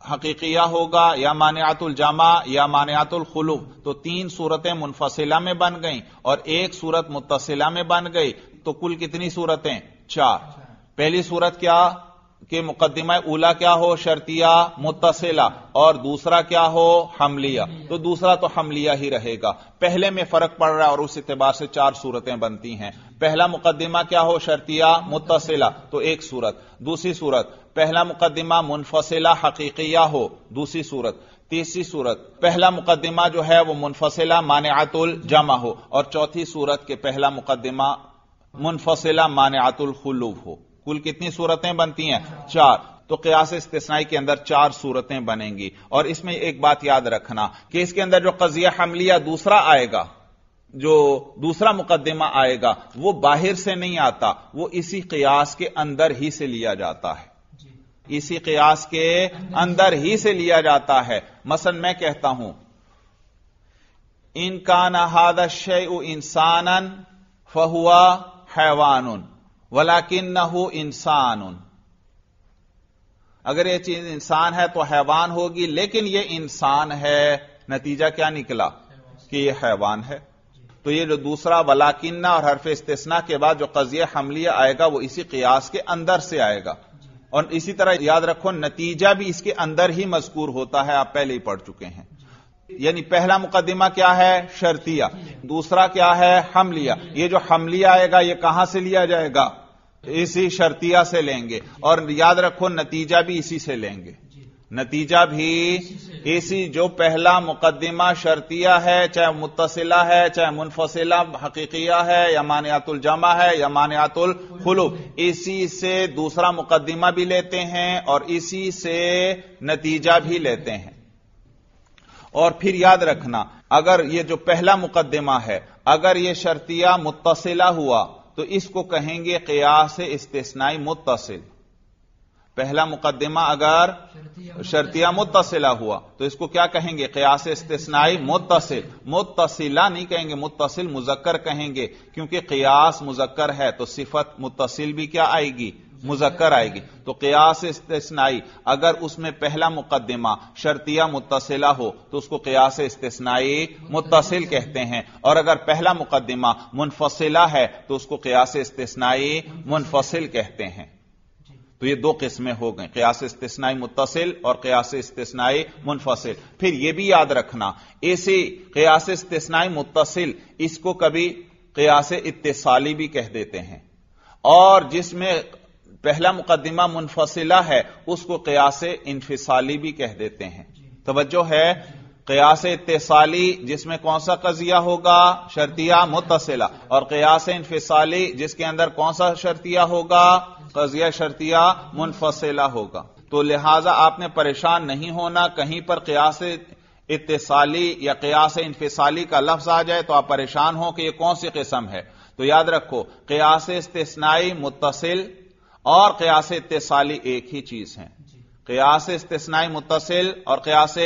हकीकिया होगा या मानियातुल जामा या मानियातुल खुलूब तो तीन सूरतें मुनफसिला में बन गई और एक सूरत मुतसिला में बन गई तो कुल कितनी सूरतें चार पहली सूरत क्या के मुकदमा उला क्या हो शर्तिया मुतसिला और दूसरा क्या हो हमलिया तो दूसरा तो हमलिया ही रहेगा पहले में फर्क पड़ रहा है और उस इतबार से चार सूरतें बनती हैं पहला मुकदमा क्या हो शर्तिया मुतसिला तो एक सूरत दूसरी सूरत पहला मुकदमा मुनफसिला हकीकिया हो दूसरी सूरत तीसरी सूरत पहला मुकदमा जो है वह मुनफसिला मानआतुल जमा हो और चौथी सूरत के पहला मुकदमा मुनफसिला मानआतुल खुलूब हो कुल कितनी सूरतें बनती हैं चार तो कयास इस्तेसनाई के अंदर चार सूरतें बनेंगी और इसमें एक बात याद रखना कि इसके अंदर जो कजिया हमलिया दूसरा आएगा जो दूसरा मुकदमा आएगा वो बाहर से नहीं आता वो इसी कयास के अंदर ही से लिया जाता है इसी कयास के अंदर ही से लिया जाता है मसल मैं कहता हूं इनका नहादा शे इंसानन फहुआ हैवान वलाकिन न हो इंसान उन अगर यह चीज इंसान है तो हैवान होगी लेकिन यह इंसान है नतीजा क्या निकला कि यह हैवान है तो यह जो दूसरा वलाकिन्ना और हरफ इस्तना के बाद जो कजिय हमलिया आएगा वो इसी कयास के अंदर से आएगा और इसी तरह याद रखो नतीजा भी इसके अंदर ही मजकूर होता है आप पहले ही पढ़ चुके हैं यानी पहला मुकदमा क्या है शर्तिया दूसरा क्या है हमलिया ये जो हमलिया आएगा ये कहां से लिया जाएगा इसी शर्तिया से लेंगे और याद रखो नतीजा भी इसी से लेंगे नतीजा भी इसी जो पहला मुकदमा शर्तिया है चाहे मुतसिला है चाहे मुनफसिला हकीकिया है या मानियातुल जमा है या मानियातुल खुलू इसी से दूसरा मुकदमा भी लेते हैं और इसी से नतीजा भी लेते हैं और फिर याद रखना अगर ये जो पहला मुकदमा है अगर ये शर्तिया मुतसिला हुआ तो इसको कहेंगे कयास इस्तेसनाई मुतसिल पहला मुकदमा अगर शर्तिया मुतसिला हुआ तो इसको क्या कहेंगे कयास इस्तेसनाई मुतसिल मुतसिला नहीं कहेंगे मुतसिल मुजक्कर कहेंगे क्योंकि कयास मुजक्कर है तो सिफत मुतसिल भी क्या आएगी मुजक्कर आएगी तो कयास इस्तेसनाई अगर उसमें पहला मुकदमा शर्तिया मुतसिला हो तो उसको कयास इस्तेसनाई मुतसिल कहते हैं और अगर पहला मुकदमा मुनफसिला है तो उसको कयास इस्तेसनाई मुनफसिल कहते हैं तो ये दो किस्में हो गई कयास इस्तेसनाई मुतसिल और कयास इस्तेसनाई मुनफसिल फिर यह भी याद रखना ऐसी कयास इस्तेसनाई मुतसिल इसको कभी कयास इतसाली भी कह देते हैं और जिसमें पहला मुकदमा मुनफसिला है उसको कयास इनफिसाली भी कह देते हैं तोज्जो है कयास इतसाली जिसमें कौन सा कजिया होगा शर्तिया मुतसिला और कयास इनफिसाली जिसके अंदर कौन सा शर्तिया होगा कजिया शर्तिया मुनफसिला होगा तो लिहाजा आपने परेशान नहीं होना कहीं पर कयास इतसाली या कयास इनफिसाली का लफ्ज आ जाए तो आप परेशान हो कि यह कौन सी किस्म है तो याद रखो कयास इस्तेनाई मुतसिल और कयास इतसाली एक ही चीज है कयास इस्तनाई मुतसिल और कयास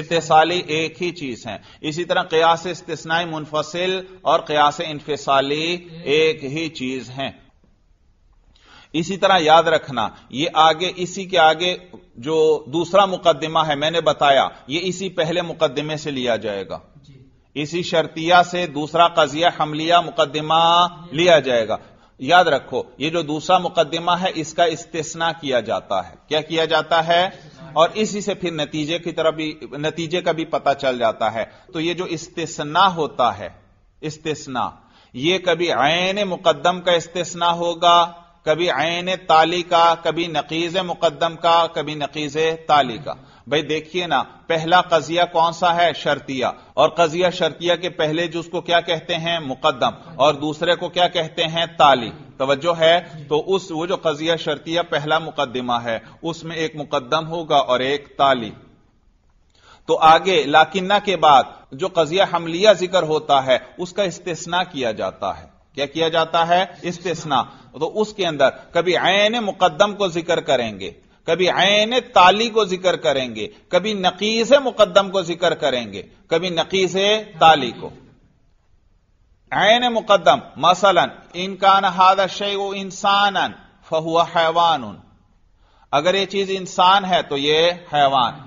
इतसाली एक ही चीज है इसी तरह कयास इस्तेसनाई मुनफसिल और कयास इनफसाली एक ही चीज है इसी तरह याद रखना ये आगे इसी के आगे जो दूसरा मुकदमा है मैंने बताया ये इसी पहले मुकदमे से लिया जाएगा इसी शर्तिया से दूसरा कजिया हमलिया मुकदमा लिया जाएगा याद रखो ये जो दूसरा मुकदमा है इसका इस्तेसना किया जाता है क्या किया जाता है और इसी से फिर नतीजे की तरफ भी नतीजे का भी पता चल जाता है तो ये जो इस्तेसना होता है इस्तेसना ये कभी आयन मुकदम का इस्तेसना होगा कभी आयन ताली का कभी नकीज मुकदम का कभी नकीज ताली का भाई देखिए ना पहला कजिया कौन सा है शर्तिया और कजिया शर्तिया के पहले जो उसको क्या कहते हैं मुकदम और दूसरे को क्या कहते हैं ताली तवज्जो है तो उस वो जो कजिया शर्तिया पहला मुकदमा है उसमें एक मुकदम होगा और एक ताली तो आगे लाकिन्ना के बाद जो कजिया हमलिया जिक्र होता है उसका इस्तेसना किया जाता है क्या किया जाता है इस्तेसना तो उसके अंदर कभी आयन मुकदम को जिक्र करेंगे कभी ऐन ताली को जिक्र करेंगे कभी नकीस मुकदम को जिक्र करेंगे कभी नकीस ताली को ऐन मुकदम मसलन इनकान हादा शे वो इंसान फहुआ हैवान अगर ये चीज इंसान है तो ये हैवान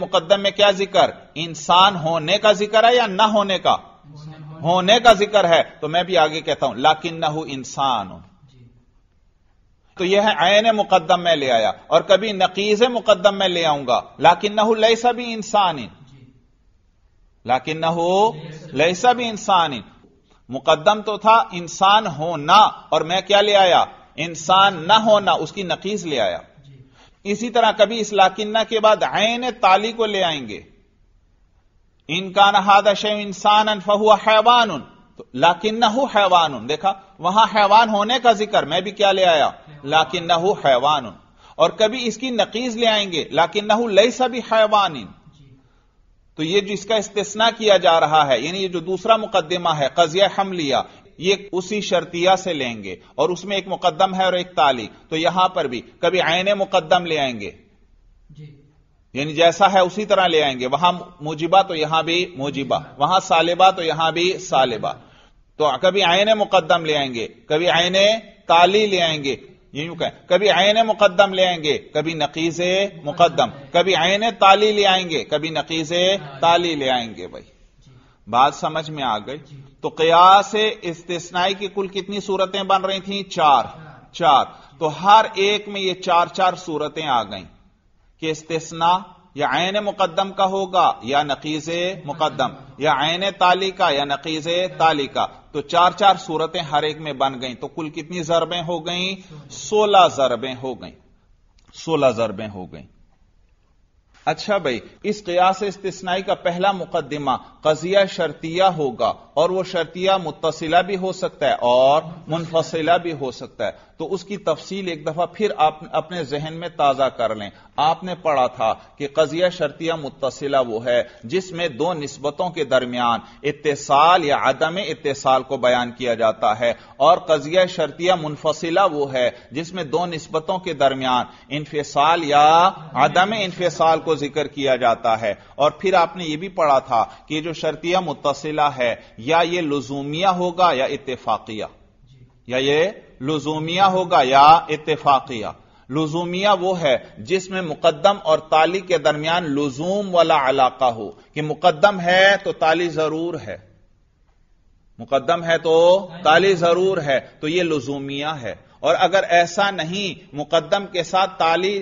मुकदम में क्या जिक्र इंसान होने का जिक्र है या ना होने का होने का जिक्र है तो मैं भी आगे कहता हूं लाकिन ना इंसान हूं तो यह आयन मुकदम में ले आया और कभी नकीज मुकदम में ले आऊंगा लाकिन न हो लैसा भी इंसान लाकिन न हो लैसा भी इंसान मुकदम तो था इंसान होना और मैं क्या ले आया इंसान ना होना उसकी नकीज ले आया इसी तरह कभी इस लाकिन्ना के बाद आयन ताली को ले आएंगे इनका नहादश इंसान इंसान फहुआ हैवान तो लाकिन नहू हैवान देखा वहां हैवान होने का जिक्र मैं भी क्या ले आया लाकिन नहू हैवान और कभी इसकी नकीज ले आएंगे लाकिन नहू लई सभी हैवान तो ये इसका इस्तेसना किया जा रहा है यानी ये जो दूसरा मुकदमा है कजिया हमलिया ये उसी शर्तिया से लेंगे और उसमें एक मुकदम है और एक ताली तो यहां पर भी कभी आयने मुकदम ले आएंगे जी यानी जैसा है उसी तरह ले आएंगे वहां मुजिबा तो यहां भी मुजिबा वहां सालिबा तो यहां भी सालिबा तो कभी आयन मुकदम ले आएंगे कभी आयन ताली ले आएंगे यूं कहें कभी आयन मुकदम ले आएंगे कभी नकीज मुकदम कभी आयन ताली ले आएंगे कभी नकीज ताली ले आएंगे भाई बात समझ में आ गई तो कयास इस्तेस्नाई की कुल कितनी सूरतें बन रही थी चार चार तो हर एक में ये चार चार सूरतें आ गई कि इस्तना या आयन मुकदम का होगा या नकीज मुकदम या आयन ताली का या नकीज ताली का तो चार चार सूरतें हर एक में बन गई तो कुल कितनी जरबें हो गई सोलह जरबें हो गई सोलह जरबें हो गई अच्छा भाई इस कयास इस्तेसनाई का पहला मुकदमा कजिया शर्तिया होगा और वह शर्तिया मुतसिला भी हो सकता है और मुनफसिला भी हो सकता है तो उसकी तफसील एक दफा फिर आप अपने जहन में ताजा कर लें आपने पढ़ा था कि कजिया शर्तिया मुतसिला वो है जिसमें दो नस्बतों के दरमियान इतसाल या आदम इतसाल को बयान किया जाता है और कजिया शर्तिया मुनफसिला वो है जिसमें दो नस्बतों के दरमियान इनफसाल या आदम इनफसाल को जिक्र किया जाता है और फिर आपने यह भी पढ़ा था कि जो शर्तिया मुतसिला है या ये लुजूमिया होगा या इतफाकिया या ये लुजूमिया होगा या इतफाकिया लुजूमिया वो है जिसमें मुकदम और ताली के दरमियान लुजूम वाला अलाका हो कि मुकदम है तो ताली जरूर है मुकदम है तो ताली जरूर है तो यह लुजूमिया है और अगर ऐसा नहीं मुकदम के साथ ताली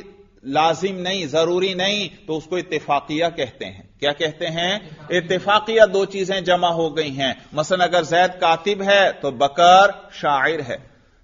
लाजिम नहीं जरूरी नहीं तो उसको इतफाकिया कहते हैं क्या कहते हैं इतफाकिया दो चीजें जमा हो गई हैं मसन अगर जैद कातिब है तो बकर शायर है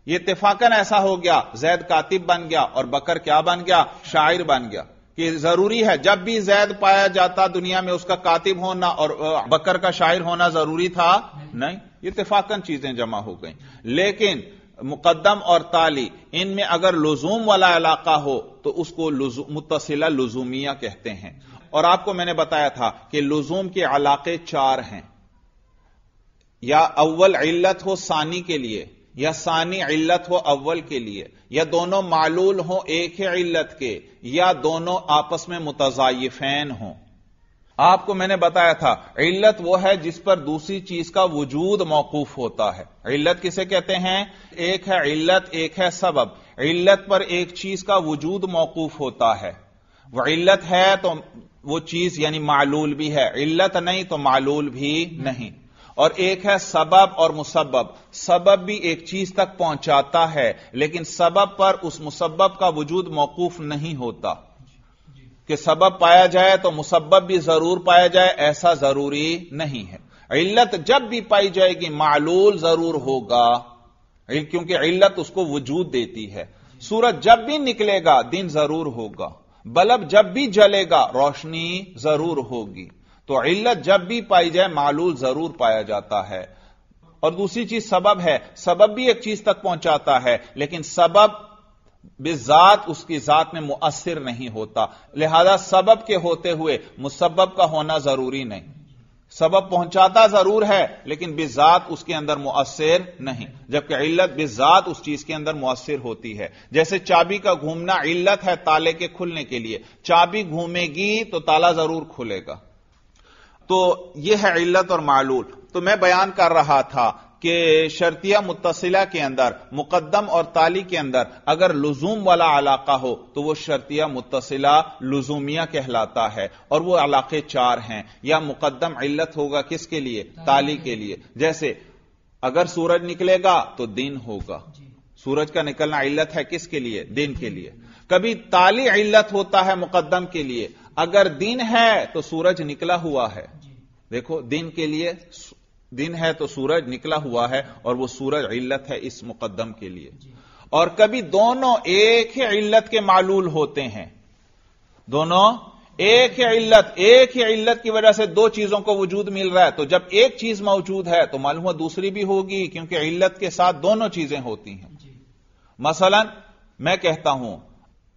ये इतफाकन ऐसा हो गया जैद कातिब बन गया और बकर क्या बन गया शायर बन गया कि जरूरी है जब भी जैद पाया जाता दुनिया में उसका कातिब होना और बकर का शायर होना जरूरी था नहीं, नहीं। इतफाकन चीजें जमा हो गई लेकिन मुकदम और ताली इनमें अगर लुजूम वाला इलाका हो तो उसको मुतसिला लुजूमिया कहते हैं और आपको मैंने बताया था कि लुजूम के इलाके चार हैं या अव्वल इल्लत हो सानी के लिए या सानी इल्लत हो अव्वल के लिए या दोनों मालूल हो एक ही इल्लत के या दोनों आपस में मुतजाइफैन हों आपको मैंने बताया था इल्लत वो है जिस पर दूसरी चीज का वजूद मौकूफ होता है इल्लत किसे कहते हैं एक है इल्लत एक है सबब इल्लत पर एक चीज का वजूद मौकूफ होता है वह इल्लत है तो वो चीज यानी मालूल भी है इल्लत नहीं तो मालूल भी नहीं और एक है सबब और मुसबब सबब भी एक चीज तक पहुंचाता है लेकिन सबब पर उस मुसबब का वजूद मौकूफ नहीं होता कि सबब पाया जाए तो मुसब्बब भी जरूर पाया जाए ऐसा जरूरी नहीं है इल्लत जब भी पाई जाएगी मालूल जरूर होगा क्योंकि इल्लत उसको वजूद देती है सूरज जब भी निकलेगा दिन जरूर होगा बल्ब जब भी जलेगा रोशनी जरूर होगी तो इल्लत जब भी पाई जाए मालूल जरूर पाया जाता है और दूसरी चीज सबब है सबब भी एक चीज तक पहुंचाता है लेकिन सबब बेजात उसकी जात में मुअसर नहीं होता लिहाजा सबब के होते हुए मुसब्बब का होना जरूरी नहीं सबब पहुंचाता जरूर है लेकिन बेजात उसके अंदर मुअसर नहीं जबकि इल्लत बेजात उस चीज के अंदर मुअसर होती है जैसे चाबी का घूमना इल्लत है ताले के खुलने के लिए चाबी घूमेगी तो ताला जरूर खुलेगा तो यह है इल्लत और मालूल तो मैं बयान कर रहा था कि शर्तिया मुतसिला के अंदर मुकदम और ताली के अंदर अगर लुजूम वाला अलाका हो तो वह शर्तिया मुतसिला लुजूमिया कहलाता है और वह अलाके चार हैं या मुकदम इल्लत होगा किसके लिए ताली के लिए जैसे अगर सूरज निकलेगा तो दिन होगा सूरज का निकलना इल्लत है किसके लिए दिन के लिए कभी ताली इल्लत होता है मुकदम के लिए अगर दिन है तो सूरज निकला हुआ है देखो दिन के लिए दिन है तो सूरज निकला हुआ है और वो सूरज इल्लत है इस मुकदम के लिए और कभी दोनों एक ही इल्लत के मालूल होते हैं दोनों एक ही इल्लत एक ही इल्लत की वजह से दो चीजों को वजूद मिल रहा है तो जब एक चीज मौजूद है तो मालूम है दूसरी भी होगी क्योंकि इल्लत के साथ दोनों चीजें होती हैं मसलन मैं कहता हूं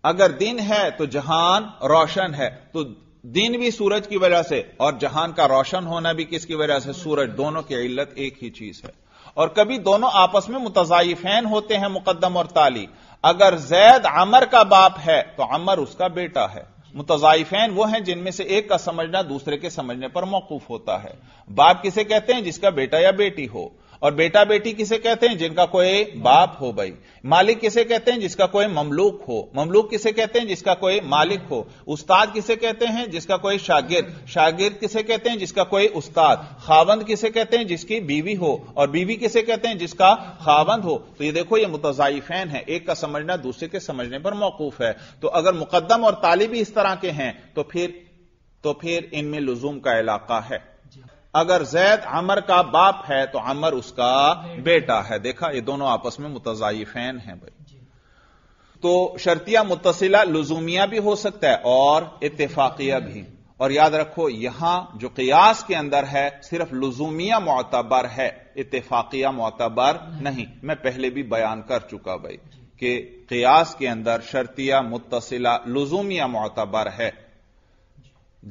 अगर दिन है तो जहान रोशन है तो दिन भी सूरज की वजह से और जहान का रोशन होना भी किसकी वजह से सूरज दोनों की इल्लत एक ही चीज है और कभी दोनों आपस में मुतजाइफैन होते हैं मुकदम और ताली अगर जैद अमर का बाप है तो अमर उसका बेटा है मुतजाइफैन वो हैं जिनमें से एक का समझना दूसरे के समझने पर मौकूफ होता है बाप किसे कहते हैं जिसका बेटा या बेटी हो और बेटा बेटी किसे कहते हैं जिनका कोई बाप हो भाई मालिक किसे कहते हैं जिसका कोई ममलूक हो ममलूक किसे कहते हैं जिसका कोई मालिक हो उस्ताद किसे कहते हैं जिसका कोई शागिर्द शागिर्द किसे कहते हैं जिसका कोई उस्ताद खावंद किसे कहते हैं जिसकी बीवी हो और बीवी किसे कहते हैं जिसका खावंद हो तो ये देखो ये मुतजाइफैन है एक का समझना दूसरे के समझने पर मौकूफ है तो अगर मुकदम और तालिबी इस तरह के हैं तो फिर तो फिर इनमें लुजूम का इलाका है अगर जैद अमर का बाप है तो अमर उसका बेटा है देखा ये दोनों आपस में मुतजाइफेन हैं भाई तो शर्तिया मुतसिला लुजूमिया भी हो सकता है और इतफाकिया भी और याद रखो यहां जो कियास के अंदर है सिर्फ लुजूमिया मोतबर है इतफाकिया मोतबर नहीं मैं पहले भी बयान कर चुका भाई कि कियास के अंदर शर्तिया मुतसिला लुजूमिया मोतबर है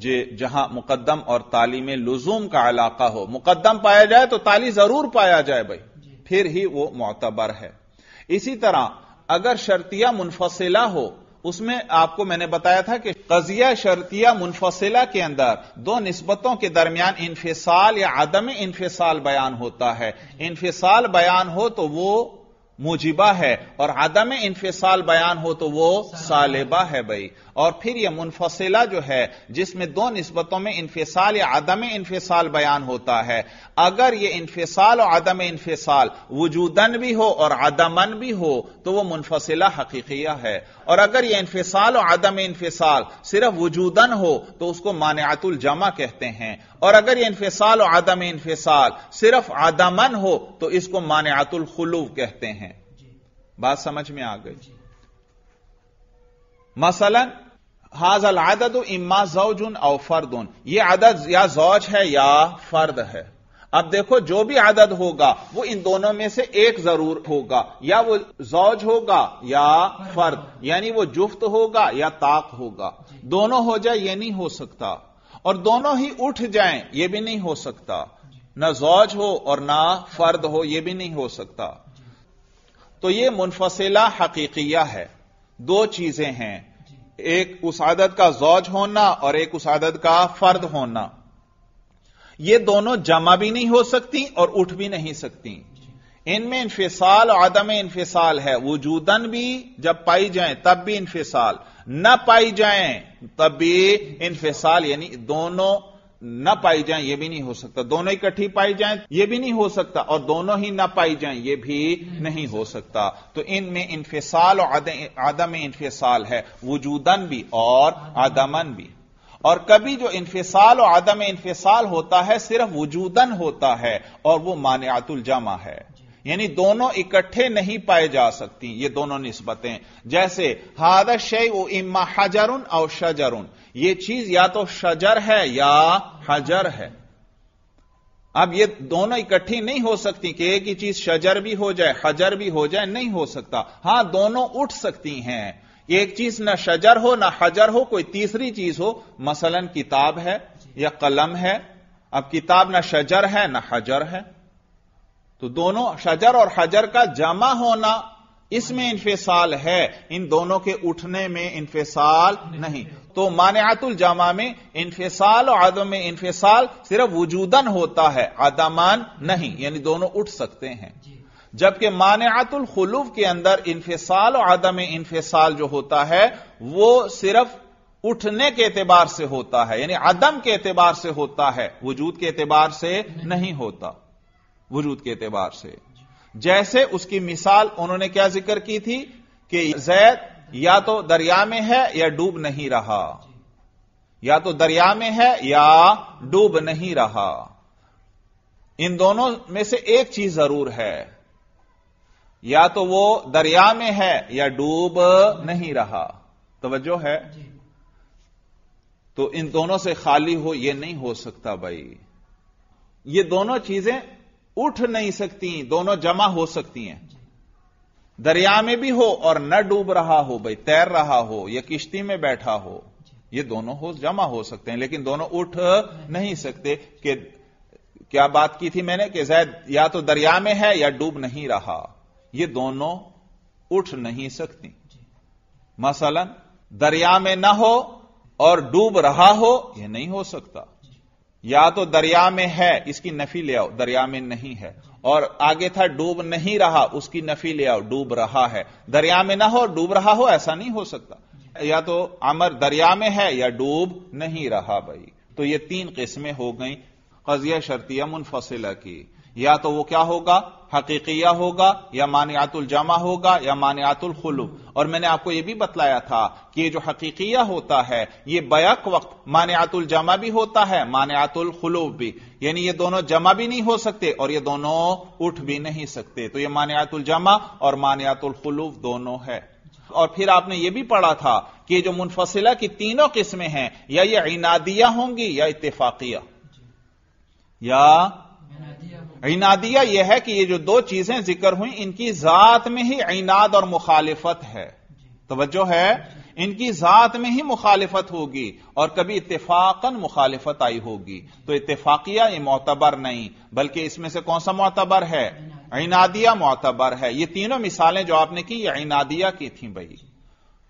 जे जहां मुकदम और तालीम लुजूम का इलाका हो मुकदम पाया जाए तो ताली जरूर पाया जाए भाई फिर ही वो मोतबर है इसी तरह अगर शर्तिया मुनफसिला हो उसमें आपको मैंने बताया था कि कजिया शर्तिया मुनफसिला के अंदर दो नस्बतों के दरमियान इन्फिसाल या आदम इन्फिसाल बयान होता है इन्फिसाल बयान हो तो वो मुजिबा है और आदम इन्फिसाल बयान हो तो वो सालिबा है भाई और फिर यह मुनफसिला जो है जिसमें दो नस्बतों में इन्फिसाल या आदम इन्फिसाल बयान होता है अगर यह इन्फिसाल और आदम इन्फिसाल वजूदन भी हो और आदमन भी हो तो वह मुनफसला हकीकिया है और अगर यह इन्फिसाल और आदम इन्फिसाल सिर्फ वजूदन हो तो उसको मानतुल जमा कहते हैं और अगर यह इन्फिसाल और आदम इन्फिसाल सिर्फ आदमन हो तो इसको मानआतुल खुलू कहते हैं बात समझ में आ गई मसलन हाजल आदद इम्मा जौजुन और उन यह आदत या जौज है या फर्द है अब देखो जो भी आदद होगा वो इन दोनों में से एक जरूर होगा या वो जौज होगा या फर्द यानी वो जुफ्त होगा या ताक होगा दोनों हो जाए ये नहीं हो सकता और दोनों ही उठ जाएं यह भी नहीं हो सकता ना जौज हो और ना फर्द हो यह भी नहीं हो सकता तो यह मुनफसिला हकीकिया है दो चीजें हैं एक उस आदत का जौज होना और एक उस आदत का फर्द होना यह दोनों जमा भी नहीं हो सकती और उठ भी नहीं सकती इनमें इंफिसाल और आदम इंफिसाल है वजूदन भी जब पाई जाए तब भी इंफिसाल न पाई जाए तब भी इनफिसाल यानी दोनों न पाई जाए यह भी नहीं हो सकता दोनों इकट्ठी पाई जाए यह भी नहीं हो सकता और दोनों ही ना पाई जाए यह भी नहीं हो सकता तो इनमें इनफिसाल और आदम इनफिसाल है वजूदन भी और आदमन भी और कभी जो इनफिसाल और आदम इनफिसाल होता है सिर्फ वजूदन होता है और वो मान्यातुल जमा है यानी दोनों इकट्ठे नहीं पाए जा सकती ये दोनों नस्बतें जैसे हाद शय वो इम्मा हजरुन और शजरुन ये चीज या तो शजर है या हजर है अब ये दोनों इकट्ठी नहीं हो सकती कि एक ही चीज शजर भी हो जाए हजर भी हो जाए नहीं हो सकता हां दोनों उठ सकती हैं एक चीज ना शजर हो ना हजर हो कोई तीसरी चीज हो मसलन किताब है या कलम है अब किताब ना शजर है ना हजर है तो दोनों शजर और हजर का जमा होना इसमें इंफिसाल है इन दोनों के उठने में इंफेसाल नहीं तो मान्यातुल जामा में इंफेसाल और आदम में इंफेसाल सिर्फ वजूदन होता है आदमान नहीं यानी दोनों उठ सकते हैं जबकि मान्यातुल खलूफ के अंदर इंफेसाल और आदम इंफिसाल जो होता है वो सिर्फ उठने के एतबार से होता है यानी आदम के एतबार से होता है वजूद के एतबार से नहीं होता वजूद के एतबार से जैसे उसकी मिसाल उन्होंने क्या जिक्र की थी कि जैद या तो दरिया में है या डूब नहीं रहा या तो दरिया में है या डूब नहीं रहा इन दोनों में से एक चीज जरूर है या तो वो दरिया में है या डूब नहीं रहा तोज्जो है तो इन दोनों से खाली हो यह नहीं हो सकता भाई ये दोनों चीजें उठ नहीं सकती दोनों जमा हो सकती हैं दरिया में भी हो और न डूब रहा हो भाई तैर रहा हो या किश्ती में बैठा हो ये दोनों हो जमा हो सकते हैं लेकिन दोनों उठ नहीं सकते कि क्या बात की थी मैंने कि जैद या तो दरिया में है या डूब नहीं रहा ये दोनों उठ नहीं सकती मसलन दरिया में ना हो और डूब रहा हो यह नहीं हो सकता या तो दरिया में है इसकी नफी ले आओ दरिया में नहीं है और आगे था डूब नहीं रहा उसकी नफी ले आओ डूब रहा है दरिया में ना हो डूब रहा हो ऐसा नहीं हो सकता या तो अमर दरिया में है या डूब नहीं रहा भाई तो ये तीन किस्में हो गई कजिया शर्तिया मुनफसिला की या तो वो क्या होगा हकीकिया होगा या मानियातुल जमा होगा या मानियातुल खलूब और मैंने आपको यह भी बतलाया था कि ये जो हकीकिया होता है ये बैक वक्त मानियातुल जमा भी होता है मानियातुल खलूब भी यानी ये दोनों जमा भी नहीं हो सकते और ये दोनों उठ भी नहीं सकते तो ये मानियातुल जमा और मानियातुल खलूब दोनों है और फिर आपने यह भी पढ़ा था कि जो मुनफसिला की तीनों किस्में हैं या ये इनादिया होंगी या इतफाकिया या इनादिया यह है कि ये जो दो चीजें जिक्र हुई इनकी जात में ही इनाद और मुखालिफत है तोज्जो है इनकी जात में ही मुखालिफत होगी और कभी इतफाकन मुखालिफत आई होगी तो इतफाकिया ये मोतबर नहीं बल्कि इसमें से कौन सा मोतबर है इनादिया मोतबर है ये तीनों मिसालें जो आपने की यह इनादिया की थी भाई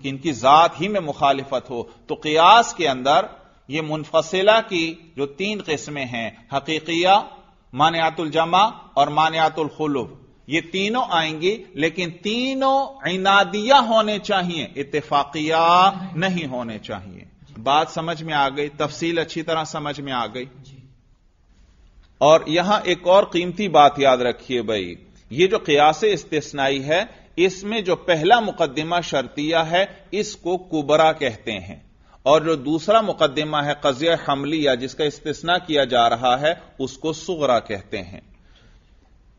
कि इनकी जात ही में मुखालिफत हो तो कियास के अंदर ये मुनफसिला की जो तीन किस्में हैं हकीकिया मान्यातुल जमा और मान्यातुल खुलूब ये तीनों आएंगी लेकिन तीनों इनादिया होने चाहिए इतफाकिया नहीं होने चाहिए बात समझ में आ गई तफसील अच्छी तरह समझ में आ गई और यहां एक और कीमती बात याद रखिए भाई ये जो कयास इस्तेसनाई है इसमें जो पहला मुकदमा शर्तिया है इसको कुबरा कहते हैं और जो दूसरा मुकदमा है कजिया हमली या जिसका इस्तना किया जा रहा है उसको सुगरा कहते हैं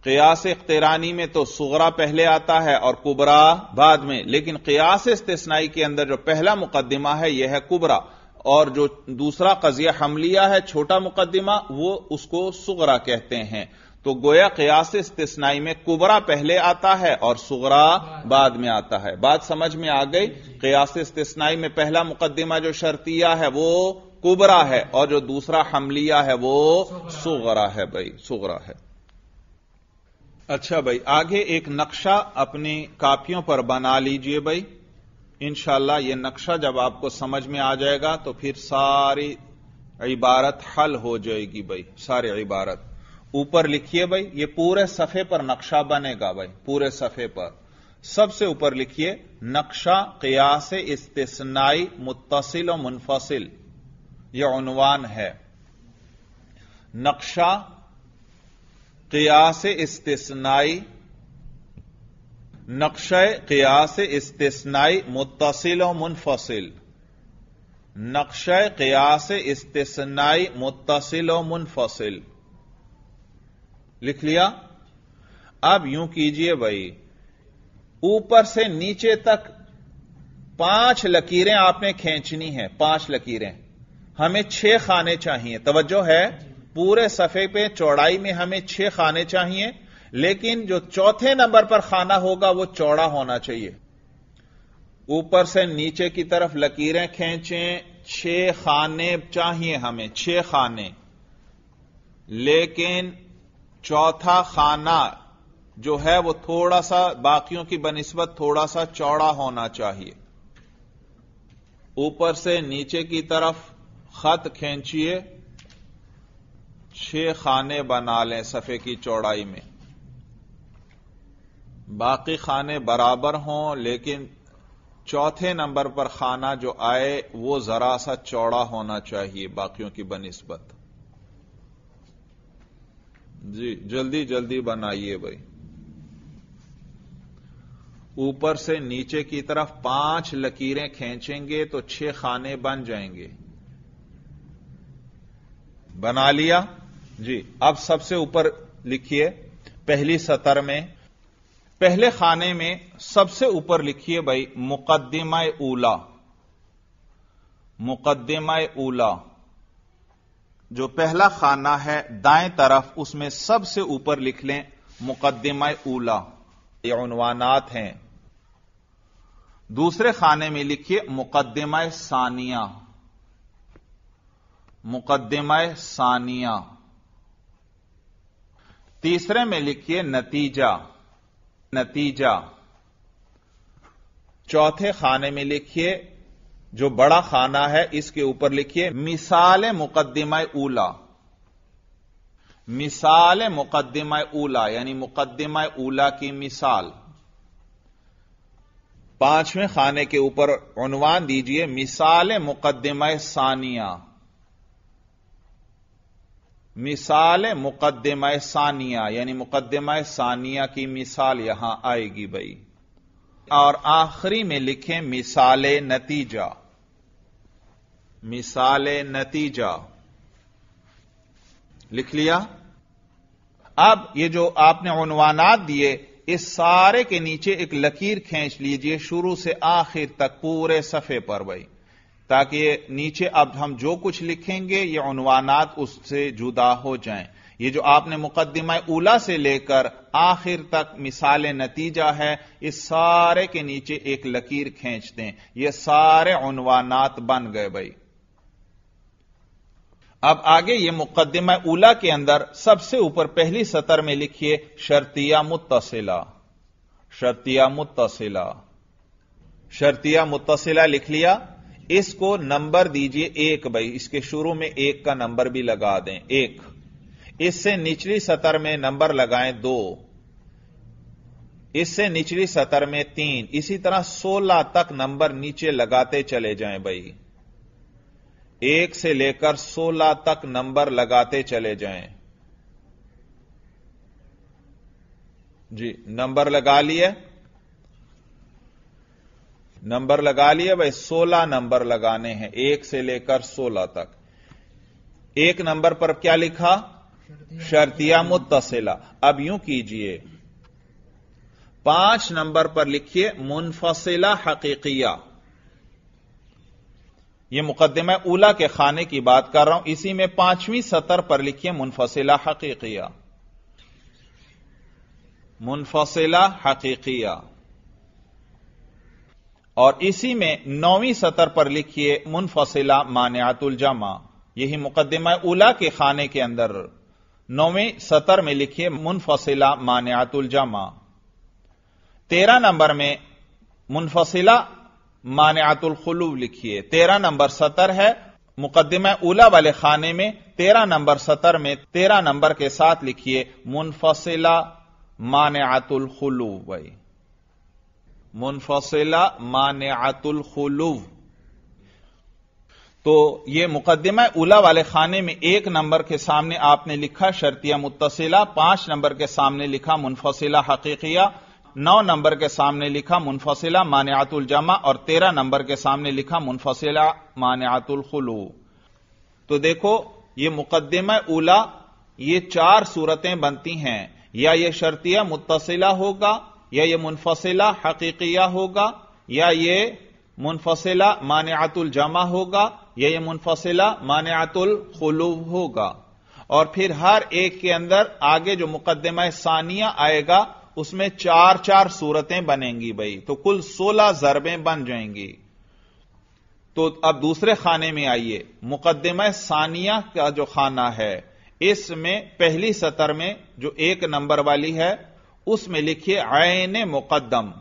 कयास इख्तरानी में तो सुगरा पहले आता है और कुबरा बाद में लेकिन कयास इस्तनाई के अंदर जो पहला मुकदमा है यह है कुबरा और जो दूसरा कजिया हमलिया है छोटा मुकदमा वो उसको सुगरा कहते हैं तो गोया कयास इस्तेनाई में कुबरा पहले आता है और सुगरा बाद में आता है बात समझ में आ गई कयास इस्तेनाई में पहला मुकदमा जो शर्तिया है वो कुबरा है और जो दूसरा हमलिया है वो सुगरा है भाई सुगरा है अच्छा भाई आगे एक नक्शा अपनी कापियों पर बना लीजिए भाई इंशाला यह नक्शा जब आपको समझ में आ जाएगा तो फिर सारी इबारत हल हो जाएगी भाई सारी इबारत ऊपर लिखिए भाई ये पूरे सफे पर नक्शा बनेगा भाई पूरे सफे पर सबसे ऊपर लिखिए नक्शा कयास इस्तेसनाई मुतसिल और मुनफसिल यह उनवान है नक्शा कयास इस्तेसनाई नक्शय कयास इस्तेसनाई मुतसिल और मुनफसिल नक्शय कयास इस्तेसनाई मुतसिल और मुनफसिल लिख लिया अब यूं कीजिए भाई ऊपर से नीचे तक पांच लकीरें आपने खींचनी है पांच लकीरें हमें छह खाने चाहिए तवज्जो है पूरे सफे पे चौड़ाई में हमें छह खाने चाहिए लेकिन जो चौथे नंबर पर खाना होगा वो चौड़ा होना चाहिए ऊपर से नीचे की तरफ लकीरें खींचें छह खाने चाहिए हमें छह खाने लेकिन चौथा खाना जो है वो थोड़ा सा बाकियों की बनिस्बत थोड़ा सा चौड़ा होना चाहिए ऊपर से नीचे की तरफ खत खींचिए छह खाने बना लें सफे की चौड़ाई में बाकी खाने बराबर हों लेकिन चौथे नंबर पर खाना जो आए वो जरा सा चौड़ा होना चाहिए बाकियों की बनिस्बत जी जल्दी जल्दी बनाइए भाई ऊपर से नीचे की तरफ पांच लकीरें खींचेंगे तो छह खाने बन जाएंगे बना लिया जी अब सबसे ऊपर लिखिए पहली सतर में पहले खाने में सबसे ऊपर लिखिए भाई मुकदमा उला मुकदमा उला जो पहला खाना है दाएं तरफ उसमें सबसे ऊपर लिख लें मुकदमा ऊला ये उनवानात हैं दूसरे खाने में लिखिए मुकदमा सानिया मुकदमा सानिया तीसरे में लिखिए नतीजा नतीजा चौथे खाने में लिखिए जो बड़ा खाना है इसके ऊपर लिखिए मिसाल मुकदमा ऊला मिसाल मुकदमा ऊला यानी मुकदमा ऊला की मिसाल पांचवें खाने के ऊपर उनवान दीजिए मिसाल मुकदमा सानिया मिसाल मुकदमा सानिया यानी मुकदमा सानिया की मिसाल यहां आएगी भाई और आखिरी में लिखें मिसाल नतीजा मिसाल नतीजा लिख लिया अब ये जो आपने उनवानात दिए इस सारे के नीचे एक लकीर खींच लीजिए शुरू से आखिर तक पूरे सफे पर भाई ताकि नीचे अब हम जो कुछ लिखेंगे ये उनवानात उससे जुदा हो जाएं ये जो आपने मुकदमा उला से लेकर आखिर तक मिसाल नतीजा है इस सारे के नीचे एक लकीर खींच दें ये सारे उनवानात बन गए भाई अब आगे ये मुकदमा उला के अंदर सबसे ऊपर पहली सतर में लिखिए शर्तिया मुतसिला शर्तिया मुतसिला शर्तिया मुतसिला लिख लिया इसको नंबर दीजिए एक भाई इसके शुरू में एक का नंबर भी लगा दें एक इससे निचली सतर में नंबर लगाएं दो इससे निचली सतर में तीन इसी तरह सोलह तक नंबर नीचे लगाते चले जाएं भाई एक से लेकर सोलह तक नंबर लगाते चले जाएं जी नंबर लगा लिए नंबर लगा लिए भाई सोलह नंबर लगाने हैं एक से लेकर सोलह तक एक नंबर पर क्या लिखा शर्तिया मुतसिला अब यूं कीजिए पांच नंबर पर लिखिए मुनफसिला हकीकिया यह मुकदमा उला के खाने की बात कर रहा हूं इसी में पांचवीं सतर पर लिखिए मुनफसिला हकीकिया मुनफसिला हकीकिया और इसी में नौवीं सतर पर लिखिए मुनफसिला मान्यातुल जमा यही मुकदमा उला के खाने के अंदर नौवें सतर में लिखिए मुनफसिला मान्यातुल जमा तेरह नंबर में मुनफसिला मानआतुल खुलू लिखिए तेरह नंबर सतर है मुकदमा उला वाले खाने में तेरह नंबर सतर में तेरह नंबर के साथ लिखिए मुनफसिला मानआतुल खुलू वही मुनफसिला मानआतुल खुलू तो ये मुकदमा उला वाले खाने में एक नंबर के सामने आपने लिखा शर्तिया मुतसिला पांच नंबर के सामने लिखा मुनफसिला हकीकिया नौ नंबर के सामने लिखा मुनफसिला मान्यातुल जमा और तेरह नंबर के सामने लिखा मुनफसिला मान्यातुल खुलू तो देखो ये मुकदमा उला ये चार सूरतें बनती हैं या ये शर्तिया मुतसिला होगा या ये मुनफसिला हकीकिया होगा या ये मुनफसिला मान्यातुल जमा होगा या ये मुनफसिला मान्यातुल खुलू होगा और फिर हर एक के अंदर आगे जो मुकदमा सानिया आएगा उसमें चार चार सूरतें बनेंगी भाई तो कुल सोलह जरबें बन जाएंगी तो अब दूसरे खाने में आइए मुकदमा सानिया का जो खाना है इसमें पहली सतर में जो एक नंबर वाली है उसमें लिखिए आयन मुकदम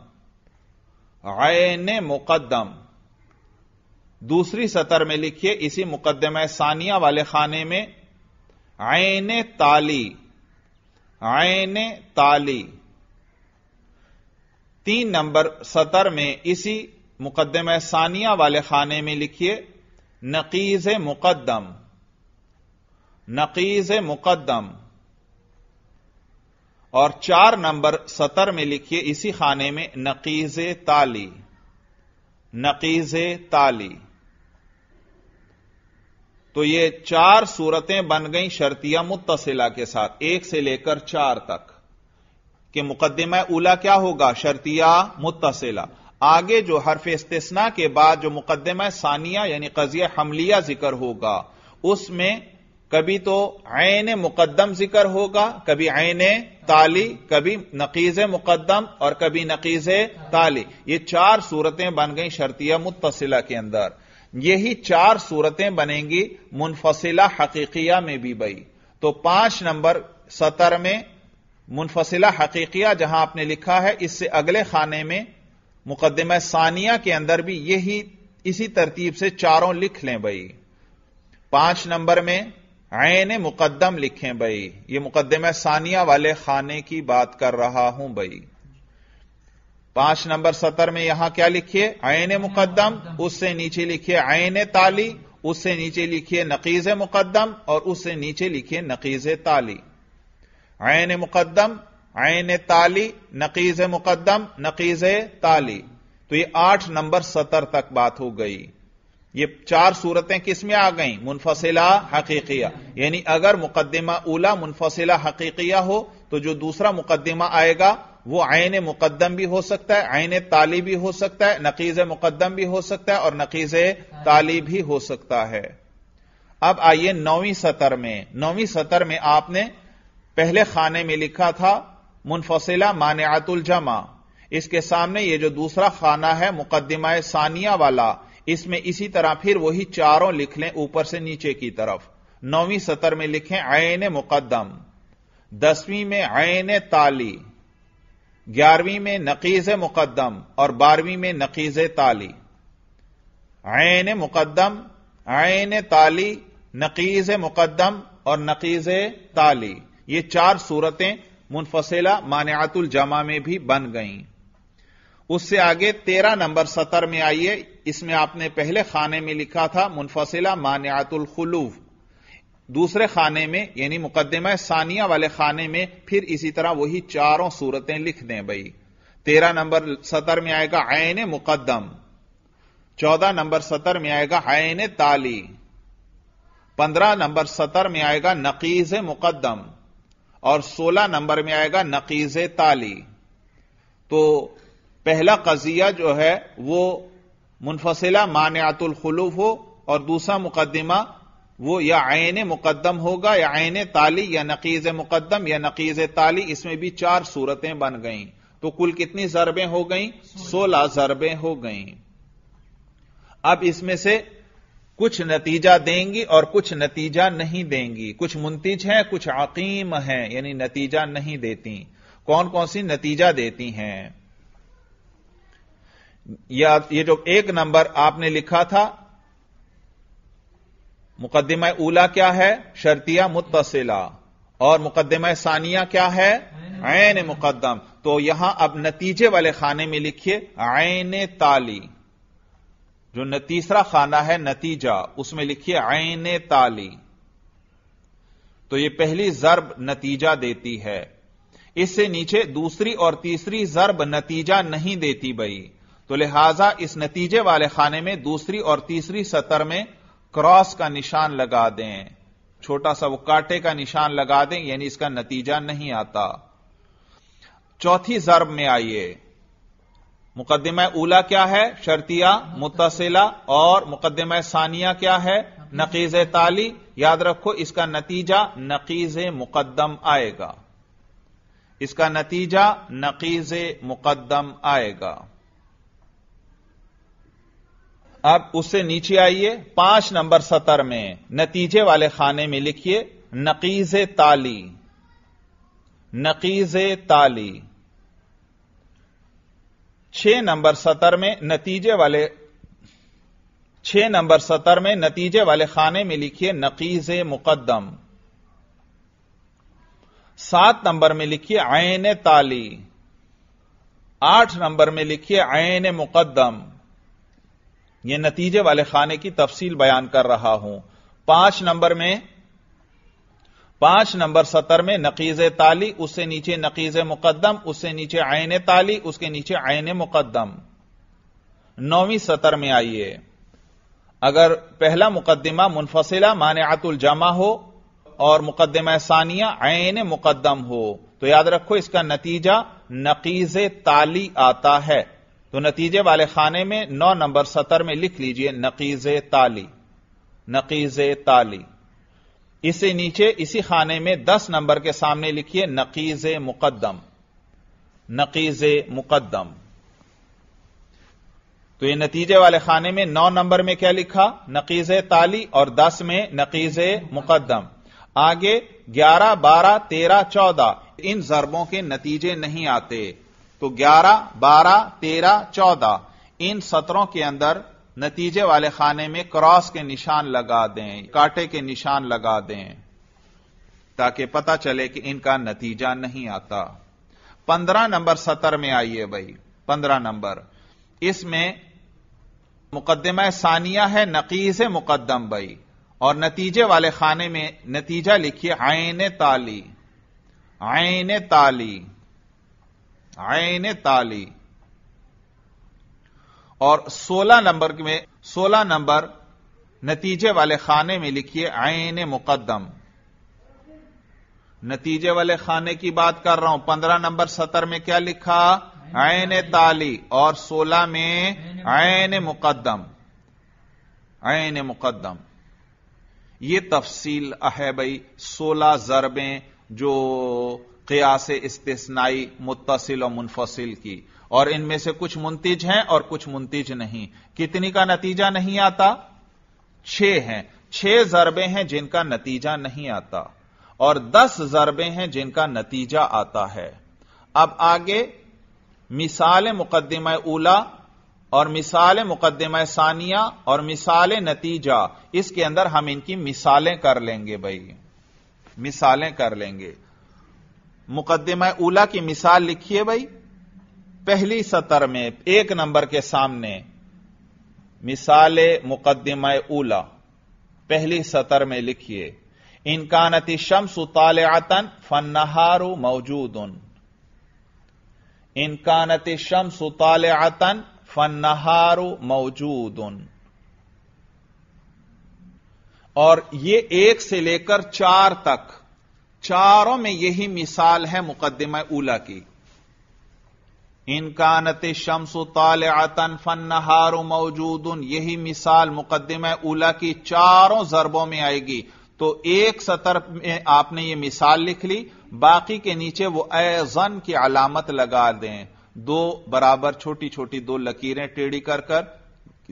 आयन मुकदम दूसरी सतर में लिखिए इसी मुकदमा सानिया वाले खाने में आयन ताली आयन ताली तीन नंबर सतर में इसी मुकदम सानिया वाले खाने में लिखिए नकीज मुकदम नकीज मुकदम और चार नंबर सतर में लिखिए इसी खाने में नकीज ताली नकीज ताली तो ये चार सूरतें बन गई शर्तिया मुतसिला के साथ एक से लेकर चार तक कि मुकदमा उला क्या होगा शर्तिया मुतसिला आगे जो हरफ इस्तना के बाद जो मुकदमा सानिया यानी कजिया हमलिया जिक्र होगा उसमें कभी तो आयन मुकदम जिक्र होगा कभी आयन ताली कभी नकीज मुकदम और कभी नकीज ताली ये चार सूरतें बन गई शर्तिया मुतसिला के अंदर यही चार सूरतें बनेंगी मुनफसिला हकीकिया में भी बई तो पांच नंबर सतर में मुनफसिला हकीकिया जहां आपने लिखा है इससे अगले खाने में मुकदमा सानिया के अंदर भी यही इसी तरतीब से चारों लिख लें भाई पांच नंबर में आयन मुकदम लिखें भाई ये मुकदमा सानिया वाले खाने की बात कर रहा हूं भाई पांच नंबर सतर में यहां क्या लिखिए आयन मुकदम उससे नीचे लिखिए आयन ताली उससे नीचे लिखिए नकीज मुकदम और उससे नीचे लिखिए नकीज ताली आयन मुकदम आयन ताली नकीज मुकदम नकीज ताली तो ये आठ नंबर सतर तक बात हो गई ये चार सूरतें किस में आ गई मुनफसिला हकीकिया यानी अगर मुकदमा उला मुनफसिला हकीकिया हो तो जो दूसरा मुकदमा आएगा वो आयन मुकदम भी हो सकता है आयन ताली भी हो सकता है नकीज मुकदम भी हो सकता है और नकीज ताली भी हो सकता है अब आइए नौवीं सतर में नौवीं सतर में आपने पहले खाने में लिखा था मुनफसिला मानियातुल जमा इसके सामने ये जो दूसरा खाना है मुकदमा सानिया वाला इसमें इसी तरह फिर वही चारों लिख लें ऊपर से नीचे की तरफ नौवीं सतर में लिखें आयन मुकदम दसवीं में आयन ताली ग्यारहवीं में नकीज मुकदम और बारहवीं में नकीज ताली आयन मुकदम आयन ताली नकीज मुकदम और नकीज ताली ये चार सूरतें मुनफसेला मान्यातुल जमा में भी बन गई उससे आगे तेरह नंबर सतर में आइए इसमें आपने पहले खाने में लिखा था मुनफसेला मान्यातुल खुलूफ दूसरे खाने में यानी मुकदमा सानिया वाले खाने में फिर इसी तरह वही चारों सूरतें लिख दें भाई तेरह नंबर सतर में आएगा आयन मुकदम चौदह नंबर सतर में आएगा आयन ताली पंद्रह नंबर सतर में आएगा नकीज मुकदम और 16 नंबर में आएगा नकीज ताली तो पहला कजिया जो है वो मुनफसिला मान्यातुल खलूफ हो और दूसरा मुकदमा वो या आयन मुकदम होगा या आयन ताली या नकीज मुकदम या नकीज ताली इसमें भी चार सूरतें बन गईं तो कुल कितनी जरबें हो गईं सोलह जरबें हो गईं अब इसमें से कुछ नतीजा देंगी और कुछ नतीजा नहीं देंगी कुछ मुंतिज हैं कुछ अकीम हैं यानी नतीजा नहीं देती कौन कौन सी नतीजा देती हैं या ये जो एक नंबर आपने लिखा था मुकदमा ऊला क्या है शर्तिया मुतसिला और मुकदमा सानिया क्या है आयन मुकदम तो यहां अब नतीजे वाले खाने में लिखिए आयन ताली जो न तीसरा खाना है नतीजा उसमें लिखिए आइन ताली तो यह पहली जरब नतीजा देती है इससे नीचे दूसरी और तीसरी जरब नतीजा नहीं देती बई तो लिहाजा इस नतीजे वाले खाने में दूसरी और तीसरी सतर में क्रॉस का निशान लगा दें छोटा सा वो काटे का निशान लगा दें यानी इसका नतीजा नहीं आता चौथी जरब में आइए मुकदमा उला क्या है शर्तिया मुतसिला और मुकदमा सानिया क्या है नकीज ताली याद रखो इसका नतीजा नकीज मुकदम आएगा इसका नतीजा नकीज मुकदम आएगा अब उससे नीचे आइए पांच नंबर सतर में नतीजे वाले खाने में लिखिए नकीज ताली नकीज ताली छह नंबर सतर में नतीजे वाले छह नंबर सतर में नतीजे वाले खाने में लिखिए नकीज मुकदम सात नंबर में लिखिए आयन ताली आठ नंबर में लिखिए आयन मुकदम यह नतीजे वाले खाने की तफसील बयान कर रहा हूं पांच नंबर में पांच नंबर सतर में नकीज ताली उससे नीचे नकीज मुकदम उससे नीचे आयन ताली उसके नीचे आयन मुकदम नौवीं सतर में आइए अगर पहला मुकदमा मुनफसिला मानआतुल जमा हो और मुकदमा सानिया आयन मुकदम हो तो याद रखो इसका नतीजा नकीज ताली आता है तो नतीजे वाले खाने में नौ नंबर सतर में लिख लीजिए नकीज ताली नकीज ताली इसे नीचे इसी खाने में दस नंबर के सामने लिखिए नकीज मुकदम नकीज मुकदम तो ये नतीजे वाले खाने में नौ नंबर में क्या लिखा नकीज ताली और दस में नकीज मुकदम आगे ग्यारह बारह तेरह चौदह इन जरबों के नतीजे नहीं आते तो ग्यारह बारह तेरह चौदह इन सत्रों के अंदर नतीजे वाले खाने में क्रॉस के निशान लगा दें कांटे के निशान लगा दें ताकि पता चले कि इनका नतीजा नहीं आता पंद्रह नंबर सतर में आइए भाई पंद्रह नंबर इसमें मुकदमा सानिया है नकीज मुकदम भाई और नतीजे वाले खाने में नतीजा लिखिए आयन ताली आयन ताली आयन ताली और 16 नंबर में 16 नंबर नतीजे वाले खाने में लिखिए आयन मुकदम नतीजे वाले खाने की बात कर रहा हूं 15 नंबर सतर में क्या लिखा आयन ताली और 16 में आयन मुकदम आयन मुकदम ये तफसील है भाई 16 जरबें जो कयास इस्तेसनाई मुतसिल और मुनफसिल की और इनमें से कुछ मुंतिज हैं और कुछ मुंतिज नहीं कितनी का नतीजा नहीं आता छह हैं छह जरबे हैं जिनका नतीजा नहीं आता और दस जरबे हैं जिनका नतीजा आता है अब आगे मिसाल मुकदम उला और मिसाल मुकदम सानिया और मिसाल नतीजा इसके अंदर हम इनकी मिसालें कर लेंगे भाई मिसालें कर लेंगे मुकदमा उला की मिसाल लिखिए भाई पहली सतर में एक नंबर के सामने मिसाल मुकदम उला पहली सतर में लिखिए इनकानती शम्स फन फन्नहारू मौजूद उन इनकानती शम्स फन फन्नहारू मौजूद उन और ये एक से लेकर चार तक चारों में यही मिसाल है मुकदमा उला की इनकानत शम्स ताल आतन फन नहार मौजूद यही मिसाल मुकदम उला की चारों जरबों में आएगी तो एक सतर में आपने ये मिसाल लिख ली बाकी के नीचे वो एजन की अलामत लगा दें दो बराबर छोटी छोटी दो लकीरें टेढ़ी कर कर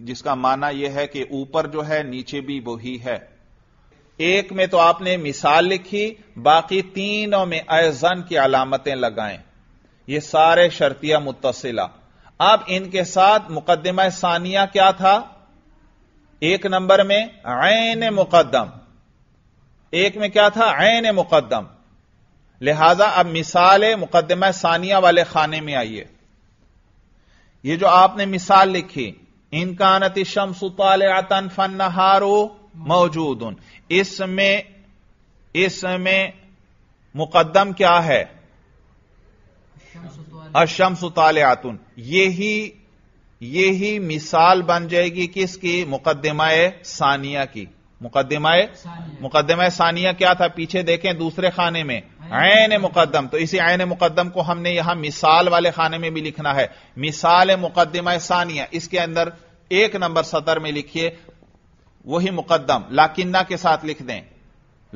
जिसका माना यह है कि ऊपर जो है नीचे भी वही है एक में तो आपने मिसाल लिखी बाकी तीनों में एजन की अलामतें लगाएं ये सारे शर्तिया मुतसिला अब इनके साथ मुकदमा सानिया क्या था एक नंबर में ऐन मुकदम एक में क्या था ऐन मुकदम लिहाजा अब मिसाल मुकदमा सानिया वाले खाने में आइए ये जो आपने मिसाल लिखी इनकानति शम्स आतन फन नहारो मौजूद उन इसमें इसमें मुकदम क्या है अशम्स ताले आतुन यही यही मिसाल बन जाएगी किसकी मुकदमाए सानिया की मुकदमाए मुकदमाए सानिया क्या था पीछे देखें दूसरे खाने में आयन मुकदम तो इसी आयन मुकदम को हमने यहां मिसाल वाले खाने में भी लिखना है मिसाल मुकदमाए सानिया इसके अंदर एक नंबर सतर में लिखिए वही मुकदम लाकिन्ना के साथ लिख दें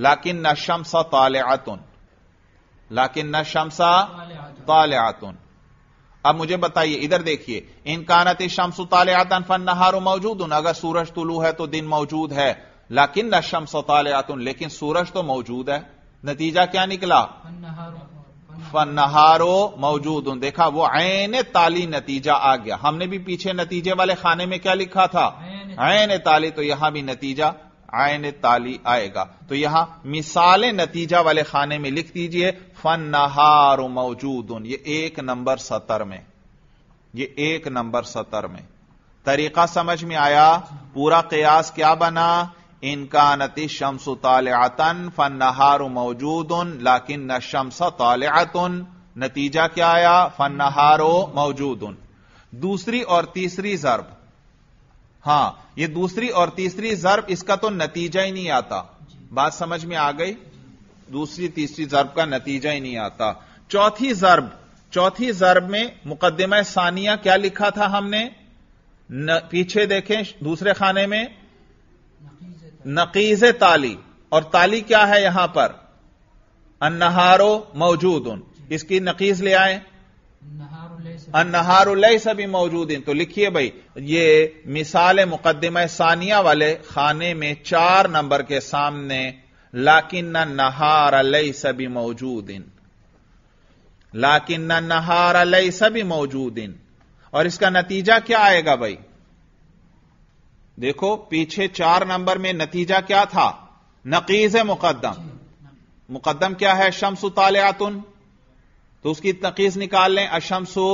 लाकिन न शमसा ताल आतुन लाकिन न शमसा तालियातुन अब मुझे बताइए इधर देखिए इनकानत शम्स तालियातन फन नहारो मौजूद अगर सूरज तुलू है तो दिन मौजूद है लाकिन न शम्स तालियातुन लेकिन सूरज तो मौजूद है नतीजा क्या निकला फन नहारो मौजूद देखा वो ऐन ताली नतीजा आ गया हमने भी पीछे नतीजे वाले खाने में क्या लिखा था ऐन ताली तो यहां भी नतीजा आयन ताली आएगा तो यहां मिसाल नतीजा वाले खाने में लिख दीजिए फन नहार मौजूद ये एक नंबर सतर में ये एक नंबर सतर में तरीका समझ में आया पूरा कयास क्या बना इनकानति शम्स तालतन फन नहार मौजूद लाकिन न शम्स तालतन नतीजा क्या आया फन नहारो मौजूद दूसरी और तीसरी जरब हां यह दूसरी और तीसरी जरब इसका तो नतीजा ही नहीं आता बात समझ में आ गई दूसरी तीसरी जरब का नतीजा ही नहीं आता चौथी जरब चौथी जरब में मुकदमा सानिया क्या लिखा था हमने न, पीछे देखें दूसरे खाने में नकीज ताली और ताली क्या है यहां पर अन्नहारो मौजूद उन इसकी नकीज ले आए अन्नहारुलई सभी मौजूद हैं तो लिखिए भाई ये मिसाल मुकदमा सानिया वाले खाने में चार नंबर के सामने लाकिन न नहार अलई सभी मौजूद इन लाकिन न नहार अलई सभी मौजूद इन और इसका नतीजा क्या आएगा भाई देखो पीछे चार नंबर में नतीजा क्या था नकीज मुकदम मुकदम क्या है शम्स तालियातुन तो उसकी तकीज निकाल लें अशमसो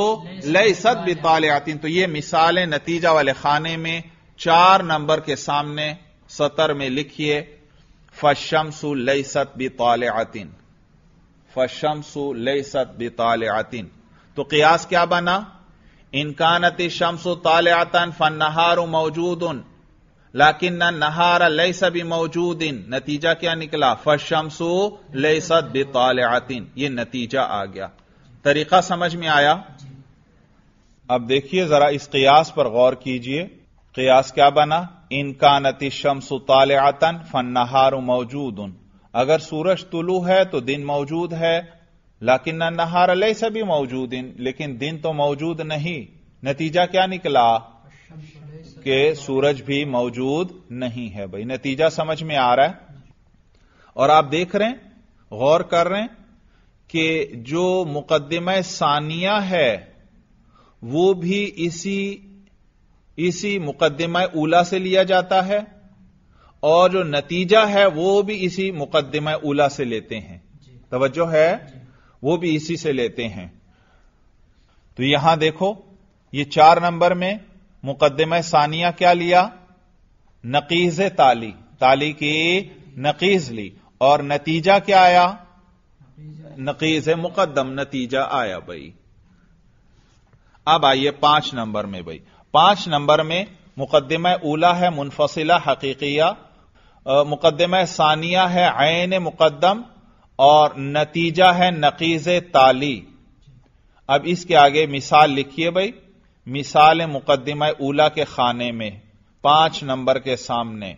लई सद बितालियातिन तो ये मिसालें नतीजा वाले खाने में चार नंबर के सामने सतर में लिखिए फशमसु लईसत बिताल आतिन फशमसु लईसत बिताल आतीन तो कयास क्या बना इनकानती शमसु ताल आतन फन नहार मौजूद उन लाकिन न नहार लई सभी मौजूद इन नतीजा क्या निकला फशमसु लई सद बिताल आतीन यह नतीजा आ गया तरीका समझ में आया अब देखिए जरा इस कयास पर गौर कीजिए कयास क्या बना इनका नतीशम शम्स आतन फन मौजूद उन अगर सूरज तुलू है तो दिन मौजूद है लाकिन नहार अलह भी मौजूद इन लेकिन दिन तो मौजूद नहीं नतीजा क्या निकला के सूरज भी मौजूद नहीं है भाई नतीजा समझ में आ रहा है और आप देख रहे हैं गौर कर रहे हैं कि जो मुकदमा सानिया है वो भी इसी इसी मुकदमा ऊला से लिया जाता है और जो नतीजा है वो भी इसी मुकदमा ऊला से लेते हैं तोज्जो है वो भी इसी से लेते हैं तो यहां देखो ये चार नंबर में मुकदमा सानिया क्या लिया नकीज ताली ताली की नकीज ली और नतीजा क्या आया नकीज मुकदम नतीजा आया भाई अब आइए पांच नंबर में भाई पांच नंबर में मुकदमा ऊला है मुनफसिला हकीकिया मुकदमा सानिया है आयन मुकदम और नतीजा है नकीज ताली अब इसके आगे मिसाल लिखिए भाई मिसाल मुकदमा ऊला के खाने में पांच नंबर के सामने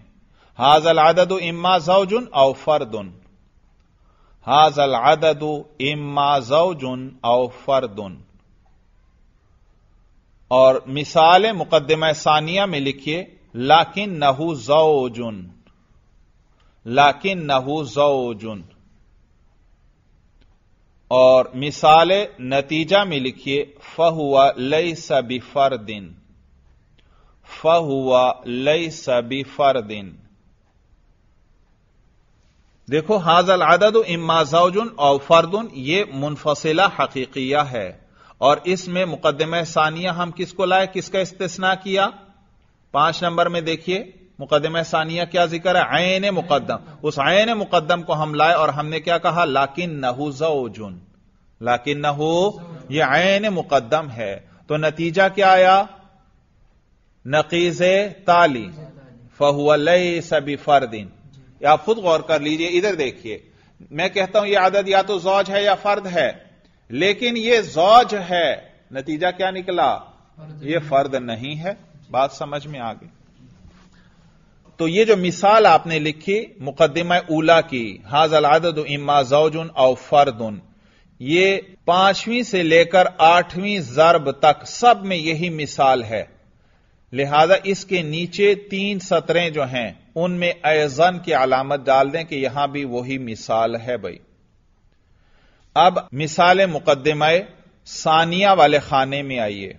हाजल आदद इम्मा जौजुन औ फरदुन हाजल आदद इम्मा जौजुन औ फरदुन और मिसाल मुकदमा सानिया में लिखिए लाकिन नहू जोजुन लाकिन नहू जोजुन और मिसाल नतीजा में लिखिए फहुआ लई सबी फर दिन फहुआ लई सबी फर दिन देखो हाजल आदद इम्मा जोजुन और फरदुन ये मुनफसिला हकीकिया है और इसमें मुकदम सानिया हम किसको लाए किसका इस्तेसना किया पांच नंबर में देखिए मुकदम सानिया क्या जिक्र है आयन मुकदम उस आयन मुकदम को हम लाए और हमने क्या कहा लाकिन नहू जुन लाकिन नहू ये आयन मुकदम है तो नतीजा क्या आया नकीज ताली फहुअल सबी फर्दिन आप खुद गौर कर लीजिए इधर देखिए मैं कहता हूं यह आदत या तो जौज है या फर्द है लेकिन यह जौज है नतीजा क्या निकला यह फर्द नहीं है बात समझ में आ गई तो यह जो मिसाल आपने लिखी मुकदमा ऊला की हाजल आदद इमा जौजुन और फर्दुन ये पांचवीं से लेकर आठवीं जरब तक सब में यही मिसाल है लिहाजा इसके नीचे तीन सतरें जो हैं उनमें ऐजन की अलामत डाल दें कि यहां भी वही मिसाल है भाई अब मिसाल मुकदमा सानिया वाले खाने में आइए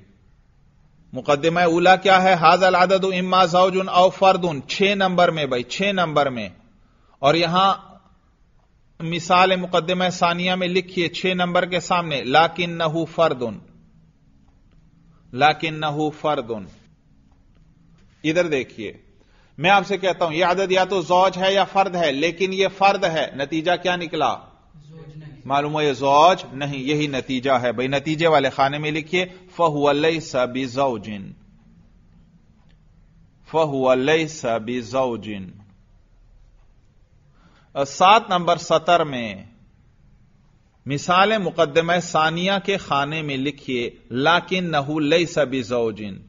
मुकदमा उला क्या है हाजल आदद इम्मा जाउजुन औ फर्दुन छह नंबर में भाई छह नंबर में और यहां मिसाल मुकदमा सानिया में लिखिए छह नंबर के सामने लाकिन नहू फर्दुन लाकिन नहू फर्दुन इधर देखिए मैं आपसे कहता हूं यह आदत या तो जौज है या फर्द है लेकिन यह फर्द है नतीजा क्या निकला मालूम जौज नहीं यही नतीजा है भाई नतीजे वाले खाने में लिखिए सबी फहुअल सबी फहुअल जिन सात नंबर सतर में मिसाल मुकदमे सानिया के खाने में लिखिए लाकिन नहू लई जिन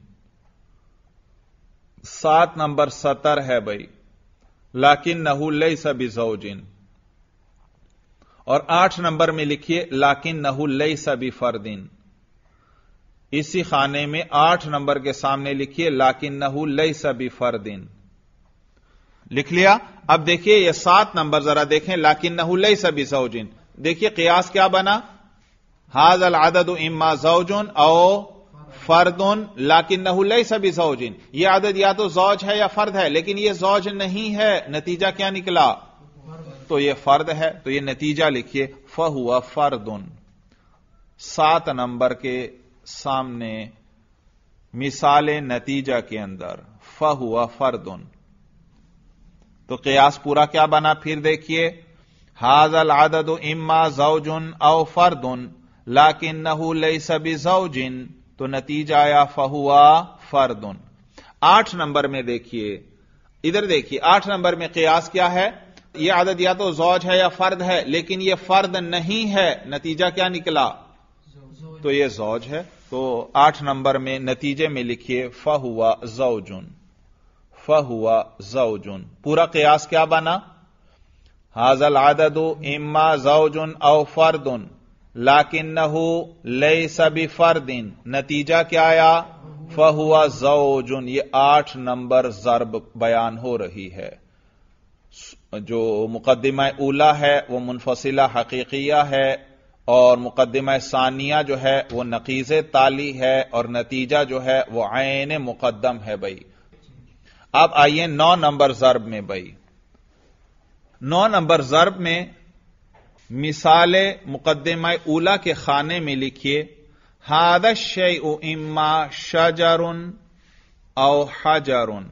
सात नंबर सतर है भाई लाकिन नहू लई जिन और आठ नंबर में लिखिए लाकिन नहुल्लई सबी फरदिन इसी खाने में आठ नंबर के सामने लिखिए लाकिन नहुल्लई सबी फरदिन लिख लिया अब देखिए यह सात नंबर जरा देखें लाकिन नहुल्लई सबी सऊजिन देखिए कयास क्या बना हाज अल आदद इम्मा जौजुन ओ फर्दुन लाकिन नहुल्लई सबी सऊजिन यह आदद या तो जौज है या फर्द है लेकिन यह जौज नहीं है नतीजा क्या निकला तो यह फर्द है तो यह नतीजा लिखिए फ हुआ फर्दुन सात नंबर के सामने मिसाल नतीजा के अंदर फ हुआ फर्दुन तो कयास पूरा क्या बना फिर देखिए हाजल आदद इम्मा जौजुन औ उन लाकिन नहू लई सभी जौजिन तो नतीजा आया फहुआ फर्दुन आठ नंबर में देखिए इधर देखिए आठ नंबर में कयास क्या है यह आदत या तो जौज है या फर्द है लेकिन यह फर्द नहीं है नतीजा क्या निकला तो ये जौज है तो आठ नंबर में नतीजे में लिखिए फहुआ जौजुन हुआ जौजुन पूरा कयास क्या बना हाजल आदद इम्मा जौजुन औ फर्दुन लाकिन हो ले सभी फर्दिन नतीजा क्या आया फ हुआ जौजुन ये आठ नंबर जरब बयान हो रही है जो मुकदमा उला है वह मुनफसिला हकीकिया है और मुकदमा सानिया जो है वह नकीज ताली है और नतीजा जो है वह आयन मुकदम है भाई अब आइए नौ नंबर जरब में भाई नौ नंबर जरब में मिसाल मुकदमा उला के खाने में लिखिए हादश शय इम्मा शजरुन औ हजरुन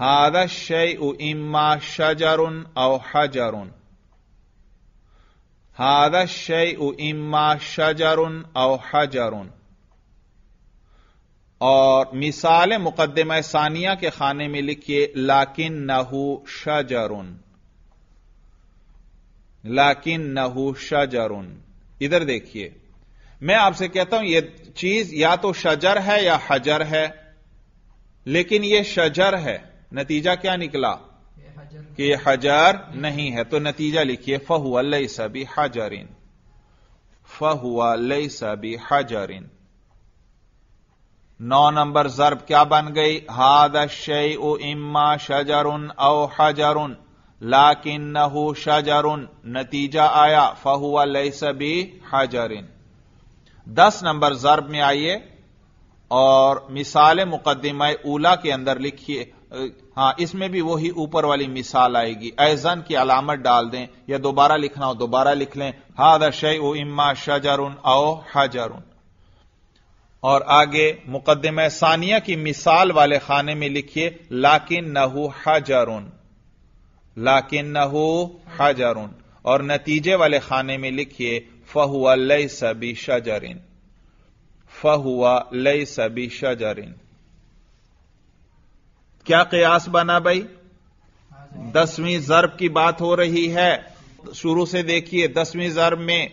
हादा शय इम्मा शजरुन औ हजरुन हादा शय इम्मा शजरुन औ हजरुन और मिसाल मुकदम सानिया के खाने में लिखिए लाकिन नहू शजरुन लाकिन नहू शजरुन इधर देखिए मैं आपसे कहता हूं यह चीज या तो शजर है या हजर है लेकिन यह शजर है नतीजा क्या निकला कि हजार नहीं है तो नतीजा लिखिए फहुआ लई सबी हजरिन फहुआ लई सबी हजरिन नौ नंबर जर्ब क्या बन गई हाद शई ओ इम्मा शजरुन औ हजरुन लाकिन नहू शजरुन नतीजा आया फहुआ लई सबी हजरिन दस नंबर जर्ब में आइए और मिसाल मुकदमा ऊला के अंदर लिखिए हां इसमें भी वही ऊपर वाली मिसाल आएगी ऐजन की अलामत डाल दें या दोबारा लिखना हो दोबारा लिख लें हाद शय ओ इम्मा शाहजारून आओ हाजारून और आगे मुकदमे सानिया की मिसाल वाले खाने में लिखिए लाकिन नहू हाजारून लाकिन नहू हाजारून और नतीजे वाले खाने में लिखिए फहुआ लई सबी शाहजारिन फहुआ लई सबी शाहजारिन क्या कयास बना भाई दसवीं जरब की बात हो रही है शुरू से देखिए दसवीं जरब में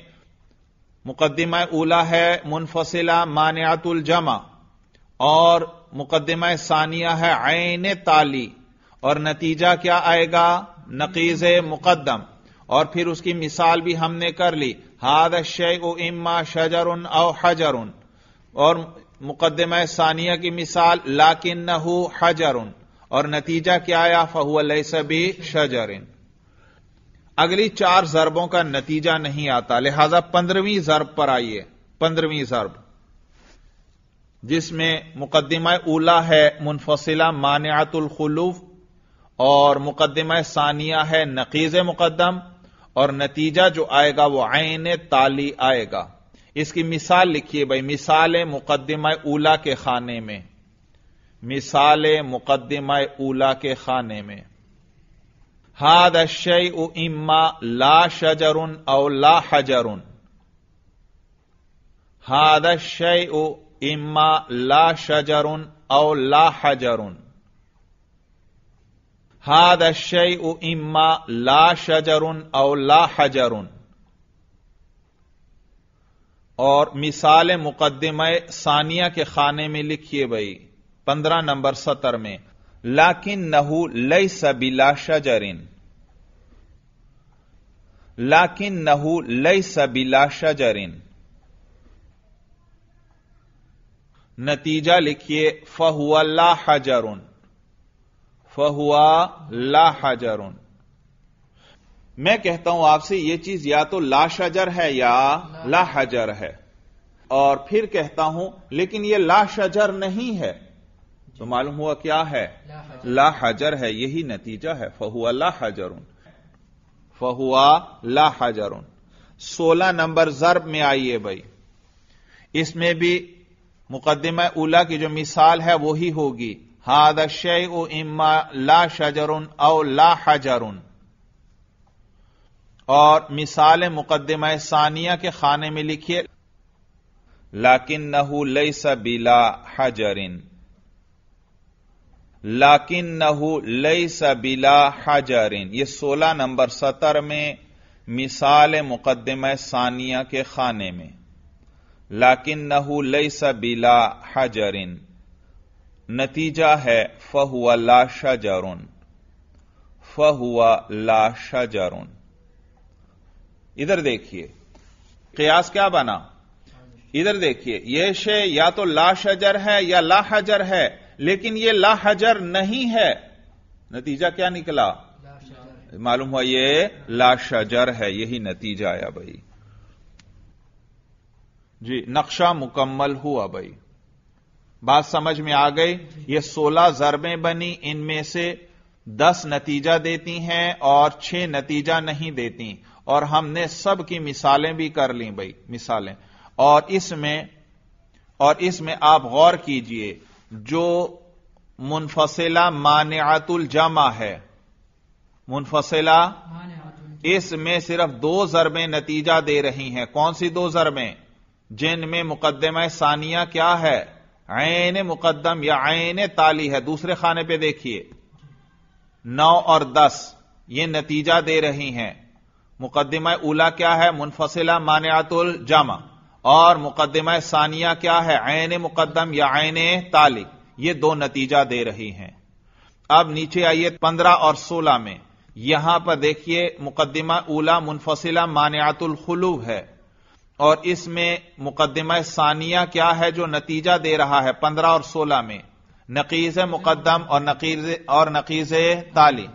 मुकदमा उला है मुनफसिला मान्यातुल जमा और मुकदमा सानिया है आयन ताली और नतीजा क्या आएगा नकीज मुकदम और फिर उसकी मिसाल भी हमने कर ली हाद शे ओ इम्मा शजर उन औ हजर उन और मुकदमा सानिया की मिसाल लाकिन नहू हजर उन और नतीजा क्या आया फहुअल सबे शजरिन अगली चार जरबों का नतीजा नहीं आता लिहाजा पंद्रहवीं जरब पर आइए पंद्रहवीं जरब जिसमें मुकदमा ऊला है मान्यातुल खुलूफ और मुकदमा सानिया है नकीज मुकदम और नतीजा जो आएगा वह आयन ताली आएगा इसकी मिसाल लिखिए भाई मिसाल मुकदमा ऊला के खाने में मिसाल मुकदमा ऊला के खाने में हाद अशय इम्मा ला शजरुन औ ला हजरुन हाद अशय इम्मा ला शजरुन औ ला हजरुन हाद अशय इम्मा ला शजरुन औ ला हजरुन और मिसाल मुकदमा सानिया के खाने में लिखिए भाई पंद्रह नंबर सतर में लाकिन नहू लई सबिला शजरिन लाकिन नहू लई सबिला शजरिन नतीजा लिखिए फहुआ ला हजरुन फहुआ ला हजरुन मैं कहता हूं आपसे यह चीज या तो ला शजर है या ला हजर है और फिर कहता हूं लेकिन यह ला शजर नहीं है तो मालूम हुआ क्या है ला हजर है यही नतीजा है फहुआ ला हजरुन फहुआ ला हजर उन सोलह नंबर जरब में आइए भाई इसमें भी मुकदमा उला की जो मिसाल है वही होगी हाद शय इम्मा ला उन औ ला हजर उन और मिसाल मुकदमा सानिया के खाने में लिखिए लाकिन नहू लई सबीला इन लाकिन नहू लई सबिला हजरिन ये सोलह नंबर सतर में मिसाल मुकदम सानिया के खाने में लाकिन नहू लई सबिला हजरिन नतीजा है फहुआ ला शजरुन फहुआ ला शजरुन इधर देखिए कयास क्या बना इधर देखिए यह शे या तो ला शजर है या ला हजर है लेकिन यह हजर नहीं है नतीजा क्या निकला मालूम हुआ ये लाशजर है यही नतीजा आया भाई जी नक्शा मुकम्मल हुआ भाई बात समझ में आ गई ये सोलह जरबें बनी इनमें से दस नतीजा देती हैं और छह नतीजा नहीं देती और हमने सब की मिसालें भी कर ली भाई मिसालें और इसमें और इसमें आप गौर कीजिए जो मुनफसला मानआतुल जमा है मुनफसला इसमें सिर्फ दो जरबें नतीजा दे रही हैं कौन सी दो जरबें जिनमें मुकदमा सानिया क्या है आयन मुकदम या आयन ताली है दूसरे खाने पे देखिए नौ और दस ये नतीजा दे रही हैं मुकदमा उला क्या है मुनफसिला मानआतुल जामा और मुकदमा सानिया क्या है आयन मुकदम या आयन तालिक ये दो नतीजा दे रही हैं अब नीचे आइए पंद्रह और सोलह में यहां पर देखिए मुकदमा उला मुनफसिला मान्यातुल खुलू है और इसमें मुकदमा सानिया क्या है जो नतीजा दे रहा है पंद्रह और सोलह में नकीज मुकदम और नकीज और नकीज ताली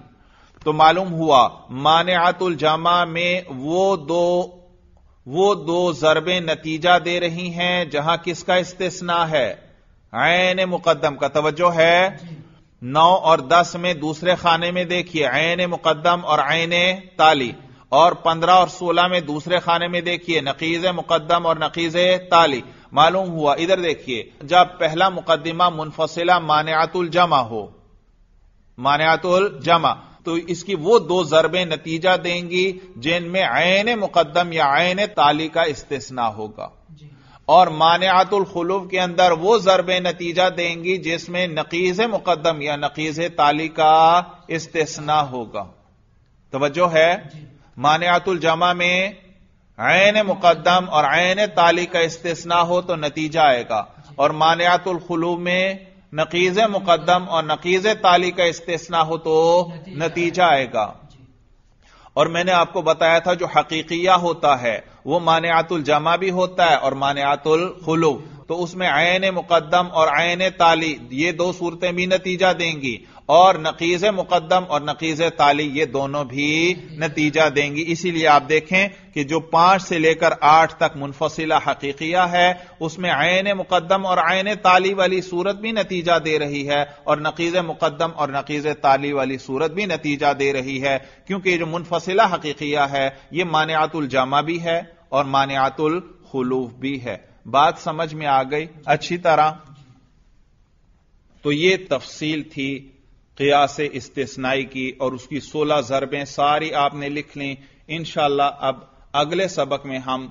तो मालूम हुआ मान्यातुल जमा में वो दो वो दो जरबें नतीजा दे रही हैं जहां किसका इस्तेसना है ऐन मुकदम का तवज्जो है नौ और दस में दूसरे खाने में देखिए ऐन मुकदम और ऐन ताली और पंद्रह और सोलह में दूसरे खाने में देखिए नकीज मुकदम और नकीज ताली मालूम हुआ इधर देखिए जब पहला मुकदमा मुनफसिला मान्यातुल जमा हो मान्यातुल जमा तो इसकी वो दो जरबें नतीजा देंगी जिनमें आयन मुकदम या आयन ताली का इस्तना होगा और मान्यातुल खलूफ के अंदर वो जरबें नतीजा देंगी जिसमें नकीज मुकदम या नकीज ताली का इस्तना होगा तोज्जो है मान्यातुल जमा में आयन मुकदम और आयन ताली का इस्तना हो तो नतीजा आएगा और मान्यातुल खलूफ में नकीज मुकदम और नकीज ताली का इस्तेसना हो तो नतीजा आएगा और मैंने आपको बताया था जो हकीकिया होता है वो मान्यातुल जमा भी होता है और मान्यातुल खुलू तो उसमें आयन मुकदम और आयन ताली ये दो सूरतें भी नतीजा देंगी और नकीज मुकदम और नकीज ताली ये दोनों भी नतीजा देंगी इसीलिए आप देखें कि जो पांच से लेकर आठ तक मुनफसिला हकीकिया है उसमें आयन मुकदम और आयन ताली वाली सूरत भी नतीजा दे रही है और नकीज मुकदम और नकीज ताली वाली सूरत भी नतीजा दे रही है क्योंकि जो मुनफसिला हकीकिया है यह मान्यातुल जामा भी है और मान्यातुल खलूफ भी है बात समझ में आ गई अच्छी तरह तो यह तफसील थी कयास इस्तेसनाई की और उसकी सोलह ज़रबें सारी आपने लिख ली इन अब अगले सबक में हम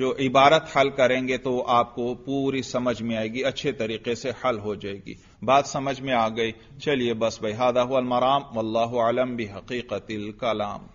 जो इबारत हल करेंगे तो आपको पूरी समझ में आएगी अच्छे तरीके से हल हो जाएगी बात समझ में आ गई चलिए बस भाई हादा मराम वल्लाम भी हकीकत कलाम